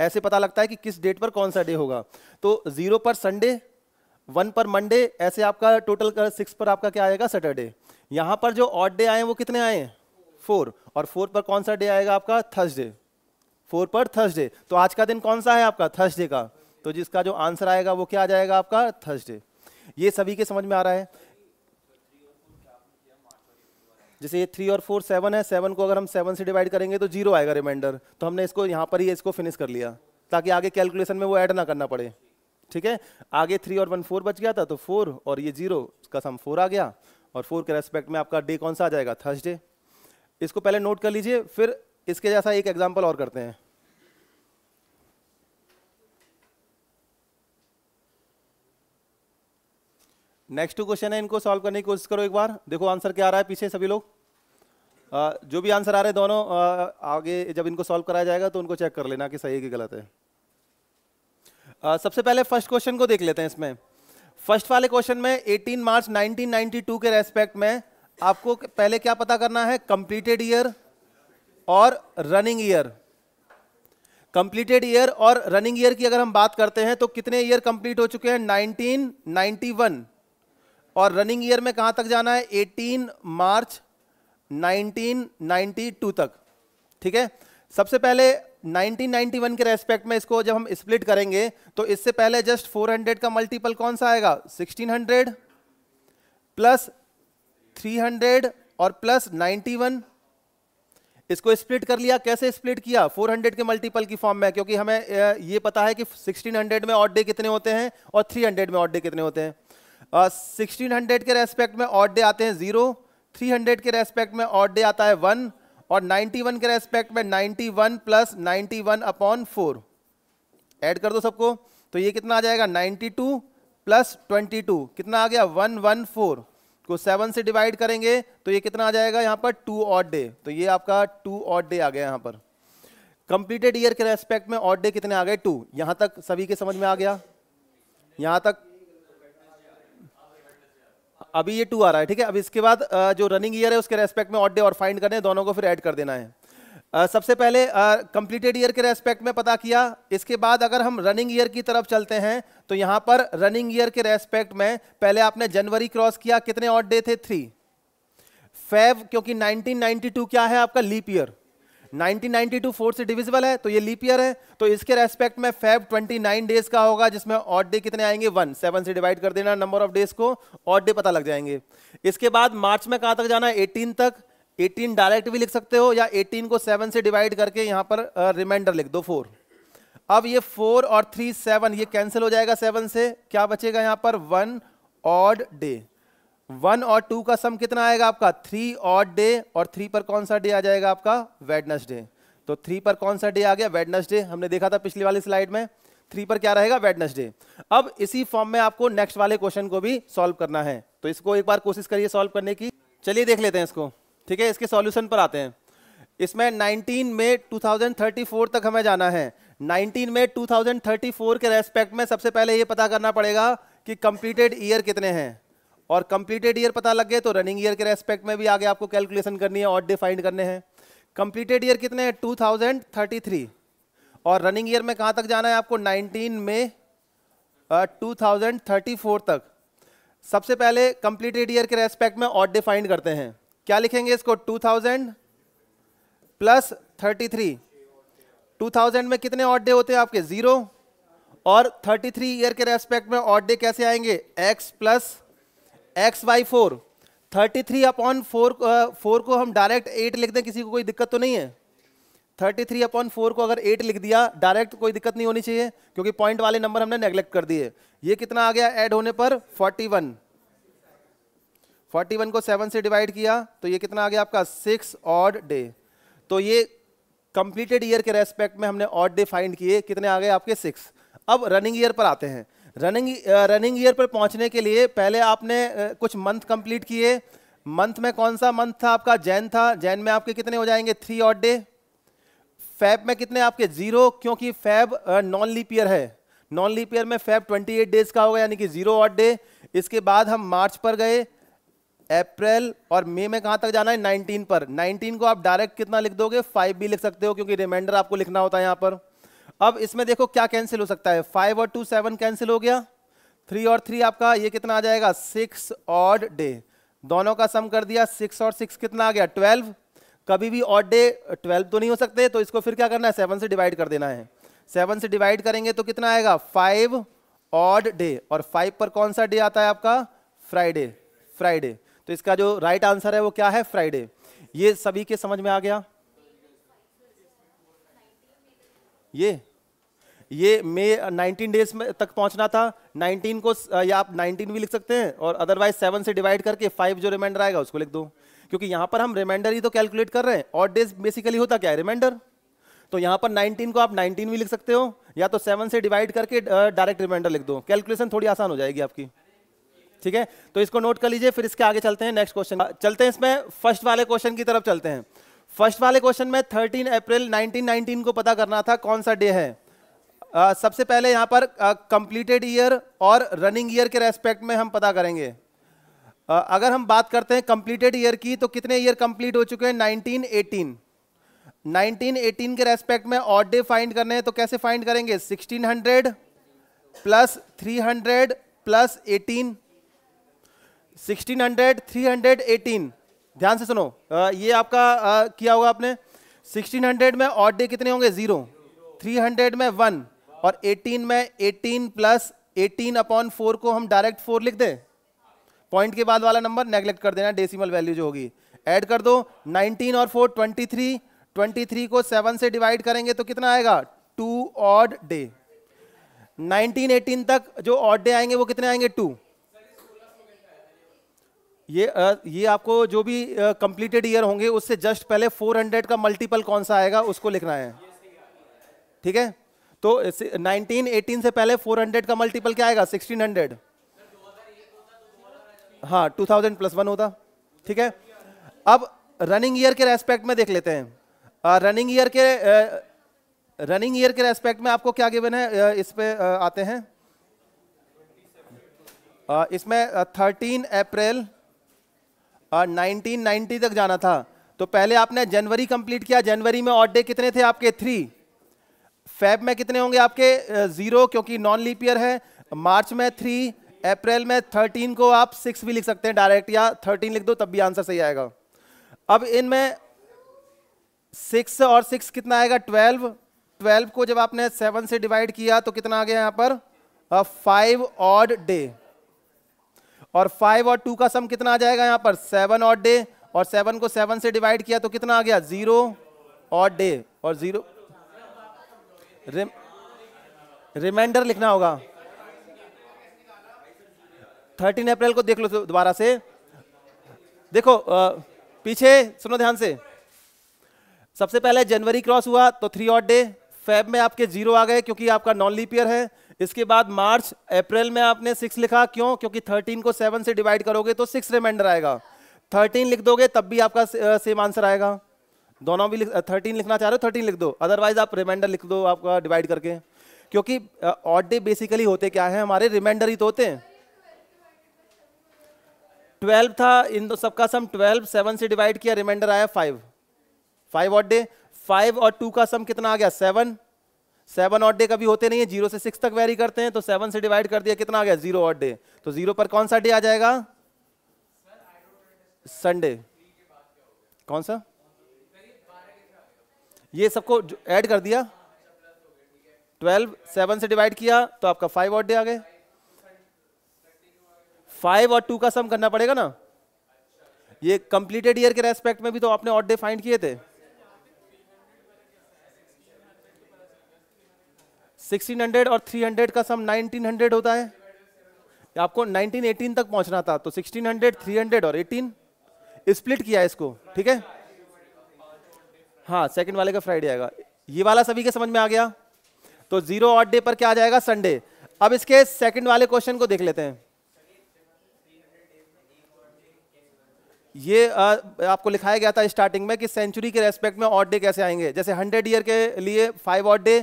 ऐसे पता लगता है कि किस डेट पर कौन सा डे होगा तो जीरो पर संडे वन पर मंडे ऐसे आपका टोटल सिक्स पर आपका क्या आएगा सैटरडे यहां पर जो ऑड डे आए हैं वो कितने आए हैं फोर और फोर पर कौन सा डे आएगा आपका थर्सडे फोर पर थर्सडे तो आज का दिन कौन सा है आपका थर्सडे का तो जिसका जो आंसर आएगा वो क्या आ जाएगा आपका थर्सडे ये सभी के समझ में आ रहा है जैसे ये थ्री और फोर सेवन है सेवन को अगर हम सेवन से डिवाइड करेंगे तो जीरो आएगा रिमाइंडर तो हमने इसको यहाँ पर ही इसको फिनिश कर लिया ताकि आगे कैलकुलेशन में वो ऐड ना करना पड़े ठीक है आगे थ्री और वन फोर बच गया था तो फोर और ये जीरो का सम फोर आ गया और फोर के रेस्पेक्ट में आपका डे कौन सा आ जाएगा थर्सडे इसको पहले नोट कर लीजिए फिर इसके जैसा एक एग्जाम्पल और करते हैं नेक्स्ट क्वेश्चन है इनको सॉल्व करने की कोशिश करो एक बार देखो आंसर क्या आ रहा है पीछे सभी लोग जो भी आंसर आ रहे हैं दोनों आगे जब इनको सॉल्व कराया जाएगा तो उनको चेक कर लेना कि सही है कि गलत है सबसे पहले फर्स्ट क्वेश्चन को देख लेते हैं इसमें फर्स्ट वाले क्वेश्चन में 18 मार्च 1992 के रेस्पेक्ट में आपको पहले क्या पता करना है कंप्लीटेड ईयर और रनिंग ईयर कंप्लीटेड ईयर और रनिंग ईयर की अगर हम बात करते हैं तो कितने ईयर कंप्लीट हो चुके हैं 1991 और रनिंग ईयर में कहां तक जाना है 18 मार्च 1992 तक ठीक है सबसे पहले 1991 के रेस्पेक्ट में इसको जब हम स्प्लिट करेंगे तो इससे पहले जस्ट 400 का मल्टीपल कौन सा आएगा 1600 प्लस 300 और प्लस 91 इसको स्प्लिट कर लिया कैसे स्प्लिट किया 400 के मल्टीपल की फॉर्म में क्योंकि हमें ये पता है कि 1600 में ऑड डे कितने होते हैं और 300 में ऑड डे कितने होते हैं सिक्सटीन uh, के रेस्पेक्ट में ऑड डे आते हैं जीरो थ्री के रेस्पेक्ट में ऑड डे आता है वन और 91 के रेस्पेक्ट में 91 one plus ninety upon four add कर दो सबको तो ये कितना आ जाएगा 92 प्लस ट्वेंटी कितना आ गया 114 को 7 से डिवाइड करेंगे तो ये कितना आ जाएगा यहाँ पर टू ऑड डे तो ये आपका टू ऑट डे आ गया यहाँ पर कंप्लीटेड ईयर के रेस्पेक्ट में ऑड डे कितने आ गए टू यहाँ तक सभी के समझ में आ गया यहाँ तक अभी ये टू आ रहा है ठीक है अब इसके बाद जो रनिंग ईयर है उसके रेस्पेक्ट में ऑड डे और फाइंड करने दोनों को फिर ऐड कर देना है सबसे पहले कंप्लीटेड ईयर के रेस्पेक्ट में पता किया इसके बाद अगर हम रनिंग ईयर की तरफ चलते हैं तो यहां पर रनिंग ईयर के रेस्पेक्ट में पहले आपने जनवरी क्रॉस किया कितने ऑड डे थे थ्री फेव क्योंकि 1992 क्या है आपका लीप ईयर 1992 फोर से डिविजिबल है तो ये लीप ईयर है तो इसके रेस्पेक्ट में फेब 29 डेज का होगा जिसमें ऑड डे कितने आएंगे वन सेवन से डिवाइड कर देना नंबर ऑफ डेज को ऑड डे पता लग जाएंगे इसके बाद मार्च में कहां तक जाना है 18 तक 18 डायरेक्ट भी लिख सकते हो या 18 को 7 से डिवाइड करके यहां पर रिमाइंडर लिख दो फोर अब ये फोर और थ्री सेवन ये कैंसिल हो जाएगा सेवन से क्या बचेगा यहां पर वन ऑड डे वन और टू का सम कितना आएगा आपका थ्री ऑड डे और थ्री पर कौन सा डे आ जाएगा आपका वेडनसडे तो थ्री पर कौन सा डे आ गया वेडनसडे हमने देखा था पिछली वाली स्लाइड में थ्री पर क्या रहेगा वेडनसडे अब इसी फॉर्म में आपको नेक्स्ट वाले क्वेश्चन को भी सॉल्व करना है तो इसको एक बार कोशिश करिए सॉल्व करने की चलिए देख लेते हैं इसको ठीक है इसके सॉल्यूशन पर आते हैं इसमें 19 में 2034 तक हमें जाना है 19 में 2034 के रेस्पेक्ट में सबसे पहले ये पता करना पड़ेगा कि कंप्लीटेड ईयर कितने हैं और कंप्लीटेड ईयर पता लग गए तो रनिंग ईयर के रेस्पेक्ट में भी आगे आपको कैलकुलेशन करनी है और डिफाइंड करने हैं कंप्लीटेड ईयर कितने हैं टू थाउजेंड थर्टी थ्री और रनिंग ईयर में कहाँ तक जाना है आपको नाइनटीन में टू थाउजेंड थर्टी फोर तक सबसे पहले कंप्लीटेड ईयर के रेस्पेक्ट में ऑड डिफाइंड करते हैं क्या लिखेंगे इसको two thousand plus thirty three two thousand में कितने ऑड डे होते हैं आपके ज़ीरो और थर्टी थ्री ईयर के रेस्पेक्ट में ऑड डे कैसे आएंगे x plus x by four thirty three upon four four को हम डायरेक्ट एट लिख दें किसी को कोई दिक्कत तो नहीं है थर्टी थ्री अपॉन फोर को अगर एट लिख दिया डायरेक्ट कोई दिक्कत नहीं होनी चाहिए क्योंकि पॉइंट वाले नंबर हमने नेग्लेक्ट कर दिए ये कितना आ गया एड होने पर फोर्टी वन फोर्टी वन को सेवन से डिवाइड किया तो ये कितना आ गया आपका सिक्स ऑड डे तो ये कंप्लीटेड ईयर के रेस्पेक्ट में हमने ऑड डे फाइंड किए कितने आ गए आपके सिक्स अब रनिंग ईयर पर आते हैं रनिंग रनिंग ईयर पर पहुंचने के लिए पहले आपने uh, कुछ मंथ कंप्लीट किए मंथ में कौन सा मंथ था आपका जैन था जैन में आपके कितने हो जाएंगे थ्री ऑट डे फैब में कितने आपके जीरो क्योंकि फैब नॉन लीप ईयर है नॉन लीप ईयर में फैब 28 डेज का होगा यानी कि जीरो ऑट डे इसके बाद हम मार्च पर गए अप्रैल और मई में कहाँ तक जाना है 19 पर 19 को आप डायरेक्ट कितना लिख दोगे 5 भी लिख सकते हो क्योंकि रिमाइंडर आपको लिखना होता है यहाँ पर अब इसमें देखो क्या कैंसिल हो सकता है फाइव और टू सेवन कैंसिल हो गया थ्री और थ्री आपका ये कितना आ जाएगा सिक्स ऑड डे दोनों का सम कर दिया सिक्स और सिक्स कितना आ गया ट्वेल्व कभी भी ऑड डे ट्वेल्व तो नहीं हो सकते तो इसको फिर क्या करना है सेवन से डिवाइड कर देना है सेवन से डिवाइड करेंगे तो कितना आएगा फाइव ऑड डे और फाइव पर कौन सा डे आता है आपका फ्राइडे फ्राइडे तो इसका जो राइट right आंसर है वो क्या है फ्राइडे ये सभी के समझ में आ गया ये ये मे 19 डेज में तक पहुंचना था 19 को uh, या आप 19 भी लिख सकते हैं और अदरवाइज सेवन से डिवाइड करके फाइव जो रिमाइंडर आएगा उसको लिख दो क्योंकि यहां पर हम रिमाइंडर ही तो कैलकुलेट कर रहे हैं और डेज बेसिकली होता क्या है रिमाइंडर तो यहां पर 19 को आप 19 भी लिख सकते हो या तो सेवन से डिवाइड करके डायरेक्ट uh, रिमाइंडर लिख दो कैलकुलेशन थोड़ी आसान हो जाएगी आपकी ठीक है तो इसको नोट कर लीजिए फिर इसके आगे चलते हैं नेक्स्ट क्वेश्चन चलते हैं इसमें फर्स्ट वाले क्वेश्चन की तरफ चलते हैं फर्स्ट वाले क्वेश्चन में थर्टीन अप्रैल 1919 को पता करना था कौन सा डे है uh, सबसे पहले यहाँ पर कंप्लीटेड uh, ईयर और रनिंग ईयर के रेस्पेक्ट में हम पता करेंगे uh, अगर हम बात करते हैं कंप्लीटेड ईयर की तो कितने ईयर कंप्लीट हो चुके हैं 1918 1918 के रेस्पेक्ट में ऑड डे फाइंड करने हैं तो कैसे फाइंड करेंगे 1600 प्लस 300 प्लस 18 1600 318 ध्यान से सुनो ये आपका किया होगा आपने 1600 में ऑड डे कितने होंगे जीरो 300 में वन और 18 में 18 प्लस 18 अपॉन फोर को हम डायरेक्ट फोर लिख दें पॉइंट के बाद वाला नंबर नेग्लेक्ट कर देना डेसिमल वैल्यू जो होगी ऐड कर दो 19 और फोर 23 23 को सेवन से डिवाइड करेंगे तो कितना आएगा टू ऑड डे 19 18 तक जो ऑड डे आएंगे वो कितने आएंगे टू ये ये आपको जो भी कंप्लीटेड ईयर होंगे उससे जस्ट पहले 400 का मल्टीपल कौन सा आएगा उसको लिखना है ठीक है तो 19 18 से पहले 400 का मल्टीपल क्या आएगा 1600 हाँ थाउजेंड प्लस वन होता ठीक है अब रनिंग ईयर के रेस्पेक्ट में देख लेते हैं रनिंग ईयर के रनिंग ईयर के रेस्पेक्ट में आपको क्या गिवन है इस पर आते हैं इसमें थर्टीन अप्रैल नाइनटीन 1990 तक जाना था तो पहले आपने जनवरी कंप्लीट किया जनवरी में ऑड डे कितने थे आपके थ्री फेब में कितने होंगे आपके ज़ीरो क्योंकि नॉन लीप ईयर है मार्च में थ्री अप्रैल में थर्टीन को आप सिक्स भी लिख सकते हैं डायरेक्ट या थर्टीन लिख दो तब भी आंसर सही आएगा अब इनमें सिक्स और सिक्स कितना आएगा ट्वेल्व ट्वेल्व को जब आपने सेवन से डिवाइड किया तो कितना आ गया यहाँ पर फाइव ऑड डे और फाइव और टू का सम कितना आ जाएगा यहाँ पर सेवन और डे और सेवन को सेवन से डिवाइड किया तो कितना आ गया जीरो और डे और जीरो रिमाइंडर लिखना होगा थर्टीन अप्रैल को देख लो तो दोबारा से देखो पीछे सुनो ध्यान से सबसे पहले जनवरी क्रॉस हुआ तो थ्री ऑट डे फेब में आपके जीरो आ गए क्योंकि आपका नॉन लीपियर है इसके बाद मार्च अप्रैल में आपने सिक्स लिखा क्यों क्योंकि थर्टीन को सेवन से डिवाइड करोगे तो सिक्स रिमाइंडर आएगा थर्टीन लिख दोगे तब भी आपका सेम आंसर आएगा दोनों भी थर्टीन लिख, लिखना चाह रहे हो थर्टीन लिख दो अदरवाइज आप रिमाइंडर लिख दो आपका डिवाइड करके क्योंकि ऑड डे बेसिकली होते क्या है हमारे रिमाइंडर ही तो होते हैं ट्वेल्व था इन दो सबका सम ट्वेल्व सेवन से डिवाइड किया रिमाइंडर आया five five odd day five और टू का सम कितना आ गया सेवन सेवन ऑट डे कभी होते नहीं है जीरो से सिक्स तक वेरी करते हैं तो सेवन से डिवाइड कर दिया कितना आ गया जीरो ऑट डे तो जीरो पर कौन सा डे आ जाएगा संडे कौन सा ये सबको ऐड कर दिया ट्वेल्व सेवन से डिवाइड किया तो आपका फाइव ऑट डे आ गए फाइव और टू का सम करना पड़ेगा ना ये कंप्लीटेड ईयर के रेस्पेक्ट में भी तो आपने ऑट डे फाइंड किए थे 1600 और 300 का सम 1900 होता है आपको 1918 तक पहुंचना था तो 1600 300 और 18 स्प्लिट किया इसको ठीक है हाँ सेकंड वाले का फ्राइडे आएगा ये वाला सभी के समझ में आ गया तो जीरो ऑट डे पर क्या आ जाएगा संडे अब इसके सेकंड वाले क्वेश्चन को देख लेते हैं ये आ, आपको लिखाया गया था स्टार्टिंग में कि सेंचुरी के रेस्पेक्ट में ऑट डे कैसे आएंगे जैसे हंड्रेड ईयर के लिए फाइव ऑट डे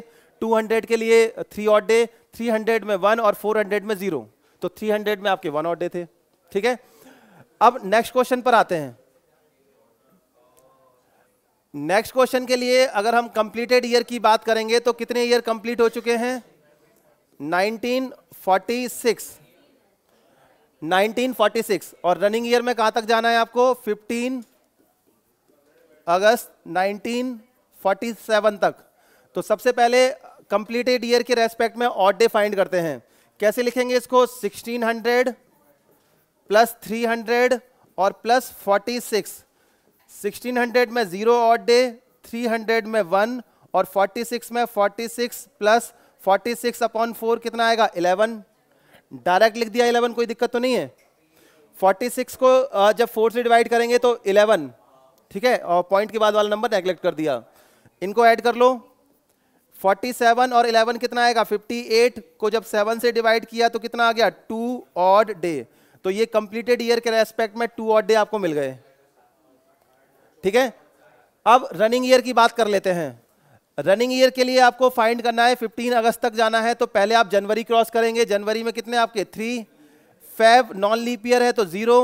200 के लिए थ्री ऑट डे 300 में वन और 400 में जीरो तो 300 में आपके वन ऑट डे थे ठीक है अब नेक्स्ट क्वेश्चन पर आते हैं नेक्स्ट क्वेश्चन के लिए अगर हम कंप्लीटेड ईयर की बात करेंगे तो कितने ईयर कंप्लीट हो चुके हैं 1946 1946 और रनिंग ईयर में कहां तक जाना है आपको 15 अगस्त 1947 तक तो सबसे पहले कंप्लीटेड ईयर के रेस्पेक्ट में ऑड डे फाइंड करते हैं कैसे लिखेंगे इसको 1600 प्लस 300 और प्लस 46 1600 में जीरो ऑड डे 300 में वन और 46 में 46 प्लस 46 अपॉन फोर कितना आएगा 11 डायरेक्ट लिख दिया 11 कोई दिक्कत तो नहीं है 46 को जब फोर से डिवाइड करेंगे तो 11 ठीक है और पॉइंट के बाद वाला नंबर नेग्लेक्ट कर दिया इनको ऐड कर लो 47 और 11 कितना आएगा 58 को जब 7 से डिवाइड किया तो कितना आ गया टू ऑड डे तो ये कंप्लीटेड ईयर के रेस्पेक्ट में टू ऑड डे आपको मिल गए ठीक है अब रनिंग ईयर की बात कर लेते हैं रनिंग ईयर के लिए आपको फाइंड करना है 15 अगस्त तक जाना है तो पहले आप जनवरी क्रॉस करेंगे जनवरी में कितने आपके three Feb non leap year है तो जीरो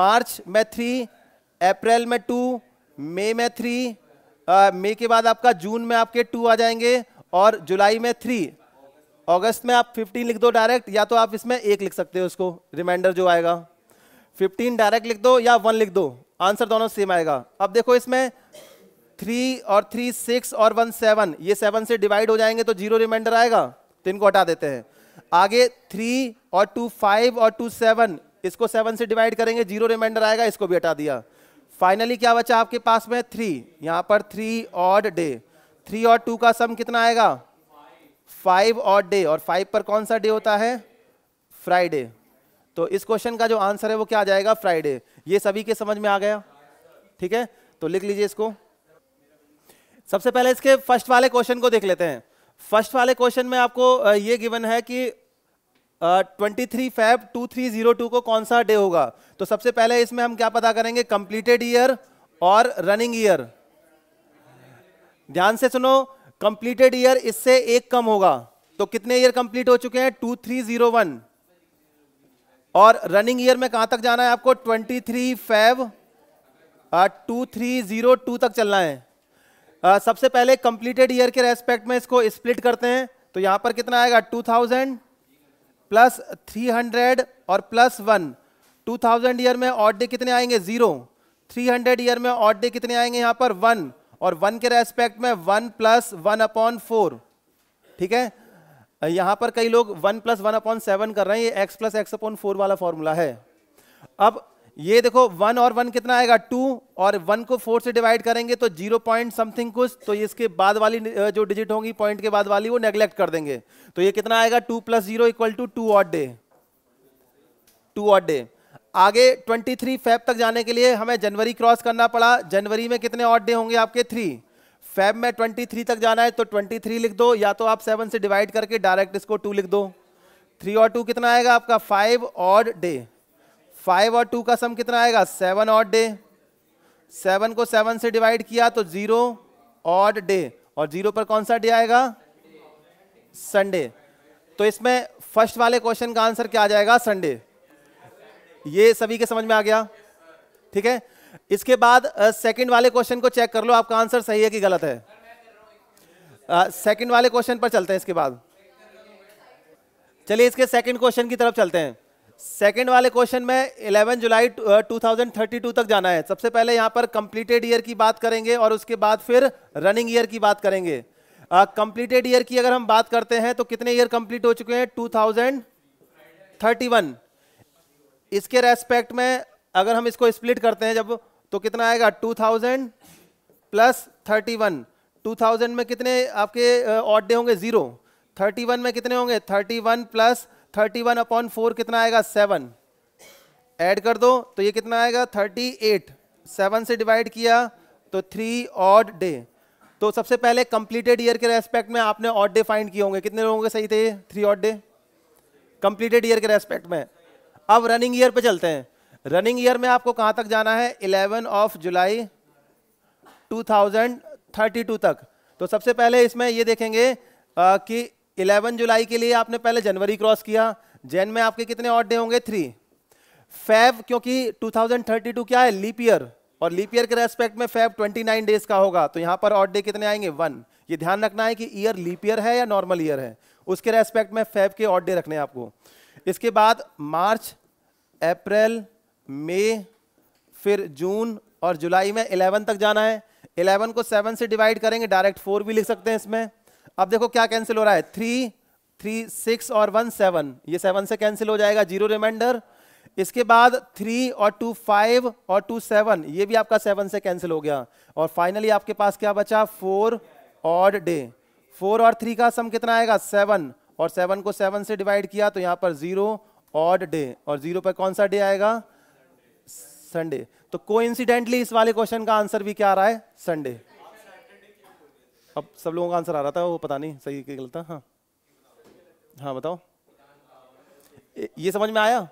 मार्च में थ्री अप्रैल में टू मई में थ्री मई के बाद आपका जून में आपके टू आ जाएंगे और जुलाई में थ्री अगस्त में आप 15 लिख दो डायरेक्ट या तो आप इसमें एक लिख सकते हो उसको रिमाइंडर जो आएगा 15 डायरेक्ट लिख दो या वन लिख दो आंसर दोनों सेम आएगा अब देखो इसमें थ्री और थ्री सिक्स और वन सेवन ये सेवन से डिवाइड हो जाएंगे तो जीरो रिमाइंडर आएगा तो इनको हटा देते हैं आगे थ्री और टू फाइव और टू सेवन इसको सेवन से डिवाइड करेंगे जीरो रिमाइंडर आएगा इसको भी हटा दिया फाइनली क्या बचा आपके पास में थ्री यहां पर थ्री ऑड डे थ्री और टू का सम कितना आएगा फाइव ऑड डे और फाइव पर कौन सा डे होता है फ्राइडे तो इस क्वेश्चन का जो आंसर है वो क्या आ जाएगा फ्राइडे ये सभी के समझ में आ गया ठीक है तो लिख लीजिए इसको सबसे पहले इसके फर्स्ट वाले क्वेश्चन को देख लेते हैं फर्स्ट वाले क्वेश्चन में आपको ये गिवन है कि twenty three Feb two three zero two को कौन सा डे होगा तो सबसे पहले इसमें हम क्या पता करेंगे कंप्लीटेड ईयर और रनिंग ईयर ध्यान से सुनो कंप्लीटेड ईयर इससे एक कम होगा तो कितने ईयर कंप्लीट हो चुके हैं टू थ्री जीरो वन और रनिंग ईयर में कहां तक जाना है आपको twenty three Feb two three zero two तक चलना है uh, सबसे पहले कंप्लीटेड ईयर के रेस्पेक्ट में इसको स्प्लिट करते हैं तो यहां पर कितना आएगा two thousand plus three hundred और plus one two thousand year में ऑड डे कितने आएंगे जीरो थ्री हंड्रेड ईयर में ऑड डे कितने आएंगे यहां पर वन और वन के रेस्पेक्ट में one plus one upon four ठीक है यहां पर कई लोग one plus one upon seven कर रहे हैं ये x plus x upon four वाला फॉर्मूला है अब ये देखो वन और वन कितना आएगा टू और वन को फोर से डिवाइड करेंगे तो जीरो पॉइंट समथिंग कुछ तो इसके बाद वाली जो डिजिट होगी पॉइंट के बाद वाली वो नेग्लेक्ट कर देंगे तो ये कितना आएगा two plus zero equal to two odd day two odd day आगे 23 थ्री फेब तक जाने के लिए हमें जनवरी क्रॉस करना पड़ा जनवरी में कितने ऑट डे होंगे आपके थ्री फेब में थ्री तक जाना है तो थ्री लिख दो या तो आप सेवन से डिवाइड करके डायरेक्ट इसको टू लिख दो थ्री और टू कितना आएगा आपका फाइव ऑड डे फाइव और टू का सम कितना आएगा सेवन ऑट डे सेवन को सेवन से डिवाइड किया तो जीरो ऑट डे और जीरो पर कौन सा डे आएगा संडे तो इसमें फर्स्ट वाले क्वेश्चन का आंसर क्या आ जाएगा संडे ये सभी के समझ में आ गया ठीक है इसके बाद सेकंड वाले क्वेश्चन को चेक कर लो आपका आंसर सही है कि गलत है सेकंड वाले क्वेश्चन पर चलते हैं इसके बाद चलिए इसके सेकंड क्वेश्चन की तरफ चलते हैं सेकेंड वाले क्वेश्चन में इलेवन जुलाई टू तक जाना है सबसे पहले यहां पर कंप्लीटेड ईयर की बात करेंगे और उसके बाद फिर रनिंग ईयर की बात करेंगे कंप्लीटेड uh, ईयर की अगर हम बात करते हैं तो कितने ईयर कंप्लीट हो चुके हैं 2031 इसके रेस्पेक्ट में अगर हम इसको स्प्लिट करते हैं जब तो कितना आएगा 2000 प्लस 31 2000 में कितने आपके ऑड uh, डे होंगे जीरो 31 में कितने होंगे 31 plus thirty one upon four कितना आएगा सेवन ऐड कर दो तो ये कितना आएगा थर्टी एट सेवन से डिवाइड किया तो थ्री ऑड डे तो सबसे पहले कंप्लीटेड ईयर के रेस्पेक्ट में आपने ऑड डे फाइंड किए होंगे कितने लोगों के सही थे three odd day completed year के रेस्पेक्ट में अब रनिंग ईयर पे चलते हैं रनिंग ईयर में आपको कहाँ तक जाना है 11 ऑफ जुलाई 2032 तक तो सबसे पहले इसमें ये देखेंगे आ, कि 11 जुलाई के लिए आपने पहले जनवरी क्रॉस किया जैन में आपके कितने ऑड डे होंगे थ्री फेब क्योंकि 2032 क्या है लीप ईयर और लीप ईयर के रेस्पेक्ट में फैब 29 डेज का होगा तो यहां पर ऑड डे कितने आएंगे वन ये ध्यान रखना है कि ईयर लीप ईयर है या नॉर्मल ईयर है उसके रेस्पेक्ट में फेब के ऑड डे रखने आपको इसके बाद मार्च अप्रैल मई फिर जून और जुलाई में इलेवन तक जाना है इलेवन को सेवन से डिवाइड करेंगे डायरेक्ट फोर भी लिख सकते हैं इसमें अब देखो क्या कैंसिल हो रहा है थ्री थ्री सिक्स और वन सेवन ये सेवन से कैंसिल हो जाएगा जीरो रिमाइंडर इसके बाद थ्री और टू फाइव और टू सेवन ये भी आपका सेवन से कैंसिल हो गया और फाइनली आपके पास क्या बचा फोर और डे फोर और थ्री का सम कितना आएगा सेवन और सेवन को सेवन से डिवाइड किया तो यहाँ पर जीरो ऑड डे और जीरो पर कौन सा डे आएगा संडे तो कोइंसिडेंटली इस वाले क्वेश्चन का आंसर भी क्या आ रहा है संडे अब सब लोगों का आंसर आ रहा था वो पता नहीं सही गलत था हाँ हाँ बताओ ये समझ में आया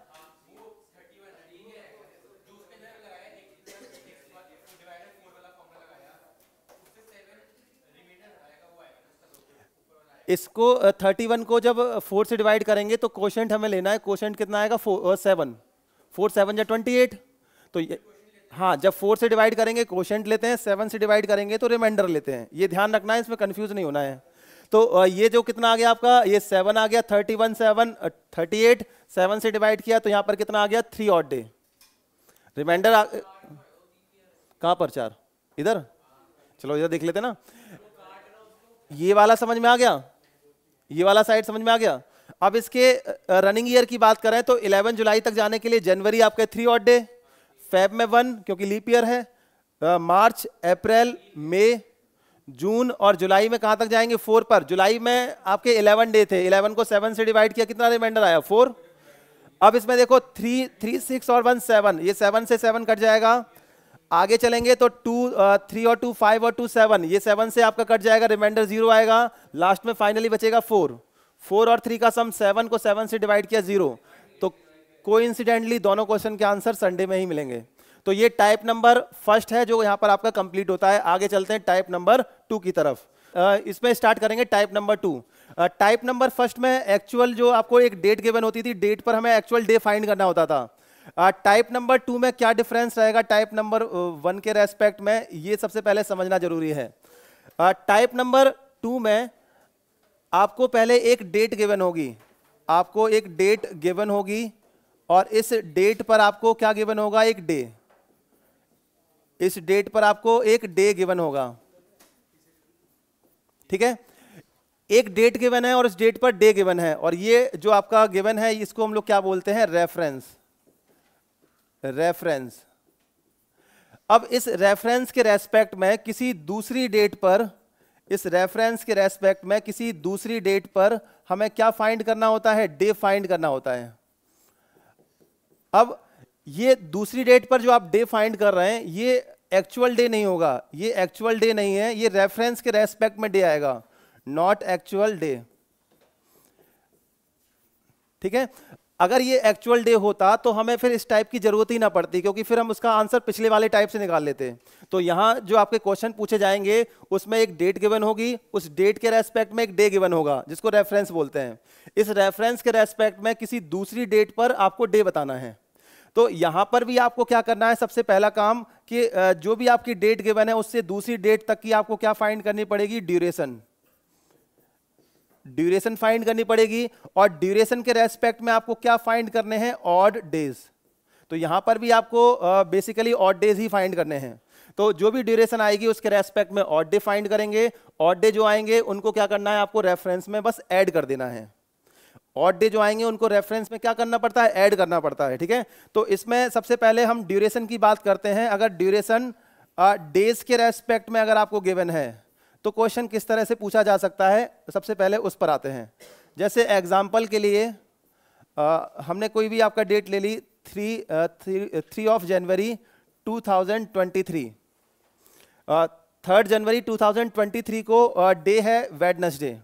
इसको थर्टी वन को जब फोर से डिवाइड करेंगे तो क्वेश्चन हमें लेना है क्वेश्चन कितना आएगा फोर सेवन फोर सेवन या ट्वेंटी एट तो ये हाँ जब फोर से डिवाइड करेंगे क्वेश्चन लेते हैं सेवन से डिवाइड करेंगे तो रिमाइंडर लेते हैं ये ध्यान रखना है इसमें कन्फ्यूज नहीं होना है तो ये जो कितना आ गया आपका ये सेवन आ गया thirty one seven thirty eight seven से डिवाइड किया तो यहाँ पर कितना आ गया थ्री ऑट डे रिमाइंडर कहाँ पर चार इधर चलो इधर देख लेते ना ये वाला समझ में आ गया ये वाला साइड समझ में आ गया अब इसके रनिंग ईयर की बात करें तो 11 जुलाई तक जाने के लिए जनवरी आपका थ्री ऑट डे फेब में वन क्योंकि लीप ईयर है मार्च अप्रैल मई जून और जुलाई में कहां तक जाएंगे फोर पर जुलाई में आपके इलेवन डे थे इलेवन को सेवन से डिवाइड किया कितना रिमाइंडर आया फोर अब इसमें देखो थ्री थ्री सिक्स और वन सेवन ये सेवन से सेवन कट जाएगा आगे चलेंगे तो टू थ्री और टू फाइव और टू सेवन ये सेवन से आपका कट जाएगा रिमाइंडर जीरो आएगा लास्ट में फाइनली बचेगा फोर फोर और थ्री का सम सेवन को सेवन से डिवाइड किया जीरो कोइंसिडेंटली दोनों क्वेश्चन के आंसर संडे में ही मिलेंगे तो ये टाइप नंबर फर्स्ट है जो यहां पर आपका कंप्लीट होता है आगे चलते हैं टाइप नंबर टू की तरफ इसमें स्टार्ट करेंगे type number two type number first में एक्चुअल जो आपको एक डेट गिवन होती थी डेट पर हमें एक्चुअल डे फाइंड करना होता था टाइप नंबर टू में क्या डिफरेंस रहेगा टाइप नंबर वन के रेस्पेक्ट में ये सबसे पहले समझना जरूरी है टाइप नंबर टू में आपको पहले एक डेट गिवन होगी आपको एक डेट गिवन होगी और इस डेट पर आपको क्या गिवन होगा एक डे इस डेट पर आपको एक डे गिवन होगा ठीक है एक डेट गिवन है और इस डेट पर डे गिवन है और ये जो आपका गिवन है इसको हम लोग क्या बोलते हैं रेफरेंस रेफरेंस अब इस रेफरेंस के रेस्पेक्ट में किसी दूसरी डेट पर इस रेफरेंस के रेस्पेक्ट में किसी दूसरी डेट पर हमें क्या फाइंड करना होता है डे फाइंड करना होता है अब ये दूसरी डेट पर जो आप डे फाइंड कर रहे हैं ये एक्चुअल डे नहीं होगा ये एक्चुअल डे नहीं है ये रेफरेंस के रेस्पेक्ट में डे आएगा नॉट एक्चुअल डे ठीक है अगर ये एक्चुअल डे होता तो हमें फिर इस टाइप की जरूरत ही ना पड़ती क्योंकि फिर हम उसका आंसर पिछले वाले टाइप से निकाल लेते तो यहां जो आपके क्वेश्चन पूछे जाएंगे उसमें एक डेट गिवन होगी उस डेट के रेस्पेक्ट में एक डे गिवन होगा जिसको रेफरेंस बोलते हैं इस रेफरेंस के रेस्पेक्ट में किसी दूसरी डेट पर आपको डे बताना है तो यहां पर भी आपको क्या करना है सबसे पहला काम कि जो भी आपकी डेट गिवन है उससे दूसरी डेट तक की आपको क्या फाइंड करनी पड़ेगी ड्यूरेशन ड्यूरेशन फाइंड करनी पड़ेगी और ड्यूरेशन के रेस्पेक्ट में आपको क्या फाइंड करने हैं ऑड डेज तो यहां पर भी आपको बेसिकली ऑड डेज ही फाइंड करने हैं तो जो भी ड्यूरेशन आएगी उसके रेस्पेक्ट में ऑड डे फाइंड करेंगे ऑड डे जो आएंगे उनको क्या करना है आपको रेफरेंस में बस ऐड कर देना है ऑड डे जो आएंगे उनको रेफरेंस में क्या करना पड़ता है ऐड करना पड़ता है ठीक है तो इसमें सबसे पहले हम ड्यूरेशन की बात करते हैं अगर ड्यूरेशन डेज के रेस्पेक्ट में अगर आपको गिवन है तो क्वेश्चन किस तरह से पूछा जा सकता है सबसे पहले उस पर आते हैं जैसे एग्जाम्पल के लिए आ, हमने कोई भी आपका डेट ले ली three three of January 2023 third January 2023 को डे है वेडनेसडे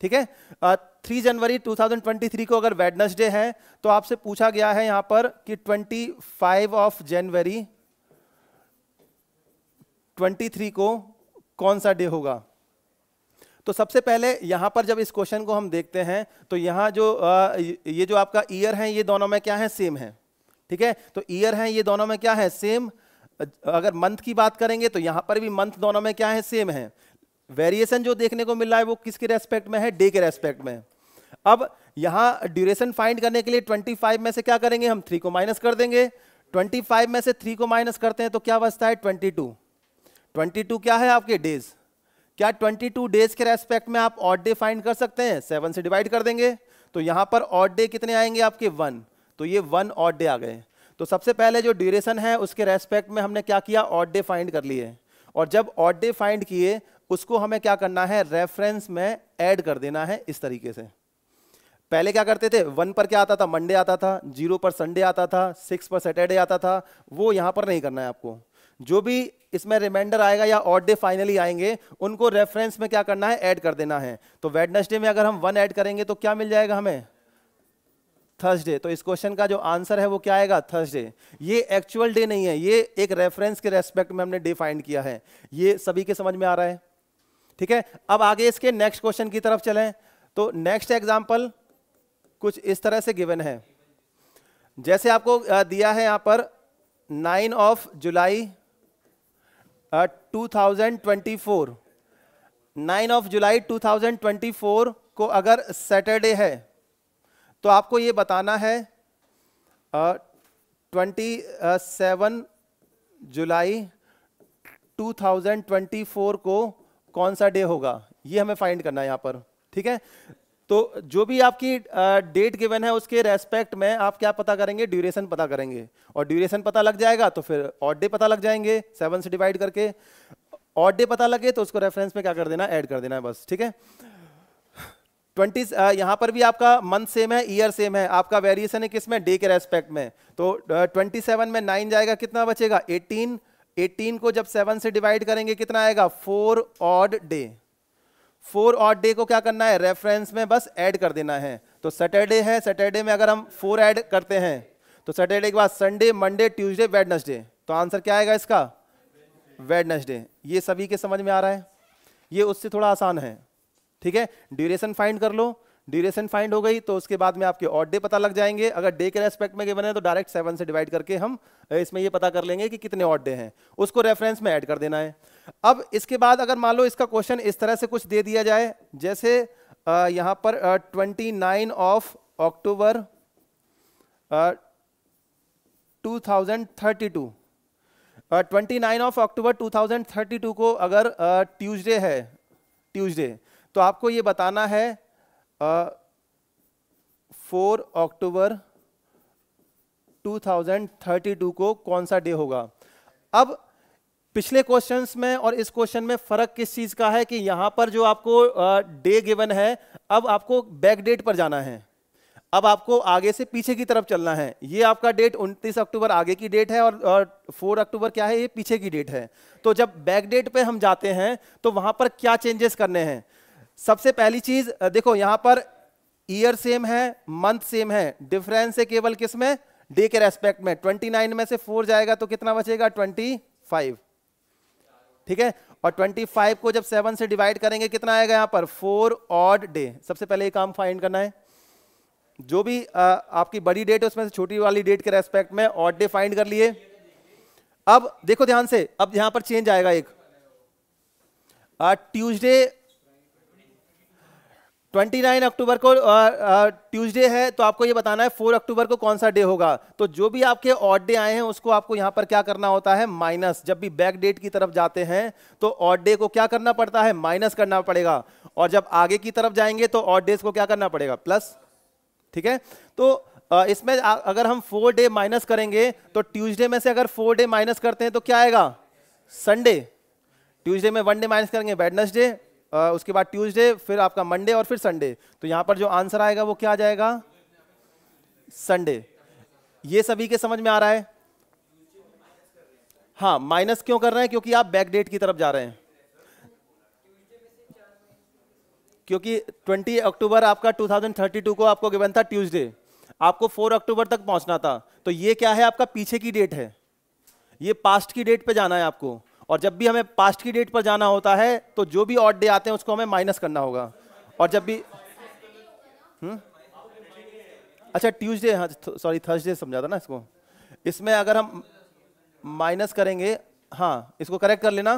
ठीक है थ्री जनवरी 2023 को अगर वेडनसडे है तो आपसे पूछा गया है यहां पर कि 25 ऑफ जनवरी 23 को कौन सा डे होगा तो सबसे पहले यहां पर जब इस क्वेश्चन को हम देखते हैं तो यहां जो ये जो आपका ईयर है ये दोनों में क्या है सेम है ठीक है तो ईयर है ये दोनों में क्या है सेम अगर मंथ की बात करेंगे तो यहां पर भी मंथ दोनों में क्या है सेम है वेरिएशन जो देखने को मिल रहा है वो किसके रेस्पेक्ट में है डे के रेस्पेक्ट में अब यहां ड्यूरेशन फाइंड करने के लिए 25 में से क्या करेंगे हम 3 को माइनस कर देंगे 25 में से 3 को माइनस करते हैं तो क्या बचता है 22 22 क्या है आपके डेज क्या 22 डेज के रेस्पेक्ट में आप ऑड डे फाइंड कर सकते हैं सेवन से डिवाइड कर देंगे तो यहां पर ऑड डे कितने आएंगे आपके वन तो ये वन ऑड डे आ गए तो सबसे पहले जो ड्यूरेशन है उसके रेस्पेक्ट में हमने क्या किया ऑड डे फाइंड कर लिए और जब ऑड डे फाइंड किए उसको हमें क्या करना है रेफरेंस में ऐड कर देना है इस तरीके से पहले क्या करते थे वन पर क्या आता था मंडे आता था जीरो पर संडे आता था सिक्स पर सैटरडे आता था वो यहां पर नहीं करना है आपको जो भी इसमें रिमाइंडर आएगा या ऑड डे फाइनली आएंगे उनको रेफरेंस में क्या करना है ऐड कर देना है तो वेडनेसडे में अगर हम वन ऐड करेंगे तो क्या मिल जाएगा हमें थर्सडे तो इस क्वेश्चन का जो आंसर है वो क्या आएगा थर्सडे ये एक्चुअल डे नहीं है ये एक रेफरेंस के रेस्पेक्ट में हमने डिफाइंड किया है ये सभी के समझ में आ रहा है ठीक है अब आगे इसके नेक्स्ट क्वेश्चन की तरफ चलें तो नेक्स्ट एग्जाम्पल कुछ इस तरह से गिवन है जैसे आपको दिया है यहाँ पर nine of July two thousand twenty four nine of July two thousand twenty four को अगर सैटरडे है तो आपको ये बताना है ट्वेंटी सेवन जुलाई 2024 को कौन सा डे होगा ये हमें फाइंड करना है यहाँ पर ठीक है तो जो भी आपकी डेट गिवन है उसके रेस्पेक्ट में आप क्या पता करेंगे ड्यूरेशन पता करेंगे और ड्यूरेशन पता लग जाएगा तो फिर ऑड डे पता लग जाएंगे सेवन से डिवाइड करके ऑड डे पता लगे तो उसको रेफरेंस में क्या कर देना ऐड कर देना है बस ठीक है ट्वेंटी यहाँ पर भी आपका मंथ सेम है ईयर सेम है आपका वेरिएशन है किस में डे के रेस्पेक्ट में तो ट्वेंटी सेवन में नाइन जाएगा कितना बचेगा एटीन एटीन को जब सेवन से डिवाइड करेंगे कितना आएगा four odd day four odd day को क्या करना है रेफरेंस में बस ऐड कर देना है तो सैटरडे है सैटरडे में अगर हम फोर ऐड करते हैं तो सैटरडे के बाद संडे मंडे ट्यूजडे वेडनसडे तो आंसर क्या आएगा इसका वेडनसडे ये सभी के समझ में आ रहा है ये उससे थोड़ा आसान है ठीक है ड्यूरेशन फाइंड कर लो ड्यूरेशन फाइंड हो गई तो उसके बाद में आपके ऑड डे पता लग जाएंगे अगर डे के रेस्पेक्ट में गिवन है तो डायरेक्ट सेवन से डिवाइड करके हम इसमें ये पता कर लेंगे कि कितने ऑड डे हैं उसको रेफरेंस में ऐड कर देना है अब इसके बाद अगर मान लो इसका क्वेश्चन इस तरह से कुछ दे दिया जाए जैसे यहाँ पर twenty nine of October two thousand thirty two twenty nine of October two thousand thirty two को अगर ट्यूसडे uh, है ट्यूसडे तो आपको ये बताना है फोर अक्टूबर 2032 को कौन सा डे होगा अब पिछले क्वेश्चंस में और इस क्वेश्चन में फर्क किस चीज का है कि यहां पर जो आपको डे गिवन है अब आपको बैक डेट पर जाना है अब आपको आगे से पीछे की तरफ चलना है ये आपका डेट 29 अक्टूबर आगे की डेट है और, और 4 अक्टूबर क्या है ये पीछे की डेट है तो जब बैक डेट पे हम जाते हैं तो वहां पर क्या चेंजेस करने हैं सबसे पहली चीज देखो यहां पर ईयर सेम है मंथ सेम है डिफरेंस है केवल किस में डे के रेस्पेक्ट में 29 में से 4 जाएगा तो कितना बचेगा 25 ठीक है और 25 को जब 7 से डिवाइड करेंगे कितना आएगा यहां पर 4 ऑड डे सबसे पहले ये काम फाइंड करना है जो भी आ, आपकी बड़ी डेट है उसमें से छोटी वाली डेट के रेस्पेक्ट में ऑड डे फाइंड कर लिए अब देखो ध्यान से अब यहां पर चेंज आएगा एक ट्यूजडे 29 अक्टूबर को ट्यूसडे है तो आपको ये बताना है 4 अक्टूबर को कौन सा डे होगा तो जो भी आपके ऑड डे आए हैं उसको आपको यहां पर क्या करना होता है माइनस जब भी बैक डेट की तरफ जाते हैं तो ऑड डे को क्या करना पड़ता है माइनस करना पड़ेगा और जब आगे की तरफ जाएंगे तो ऑड डेज को क्या करना पड़ेगा प्लस ठीक है तो इसमें अगर हम फोर डे माइनस करेंगे तो ट्यूजडे में से अगर फोर डे माइनस करते हैं तो क्या आएगा संडे ट्यूजडे में वन डे माइनस करेंगे वेडनसडे उसके बाद ट्यूसडे फिर आपका मंडे और फिर संडे तो यहाँ पर जो आंसर आएगा वो क्या आ जाएगा संडे ये सभी के समझ में आ रहा है हाँ माइनस क्यों कर रहे हैं क्योंकि आप बैक डेट की तरफ जा रहे हैं क्योंकि 20 अक्टूबर आपका 2032 को आपको गिवन था ट्यूसडे आपको 4 अक्टूबर तक पहुंचना था तो ये क्या है आपका पीछे की डेट है ये पास्ट की डेट पे जाना है आपको और जब भी हमें पास्ट की डेट पर जाना होता है तो जो भी ऑड डे आते हैं उसको हमें माइनस करना होगा और जब भी हम्म? अच्छा ट्यूसडे हाँ सॉरी थर्सडे समझा था ना इसको इसमें अगर हम माइनस करेंगे हाँ इसको करेक्ट कर लेना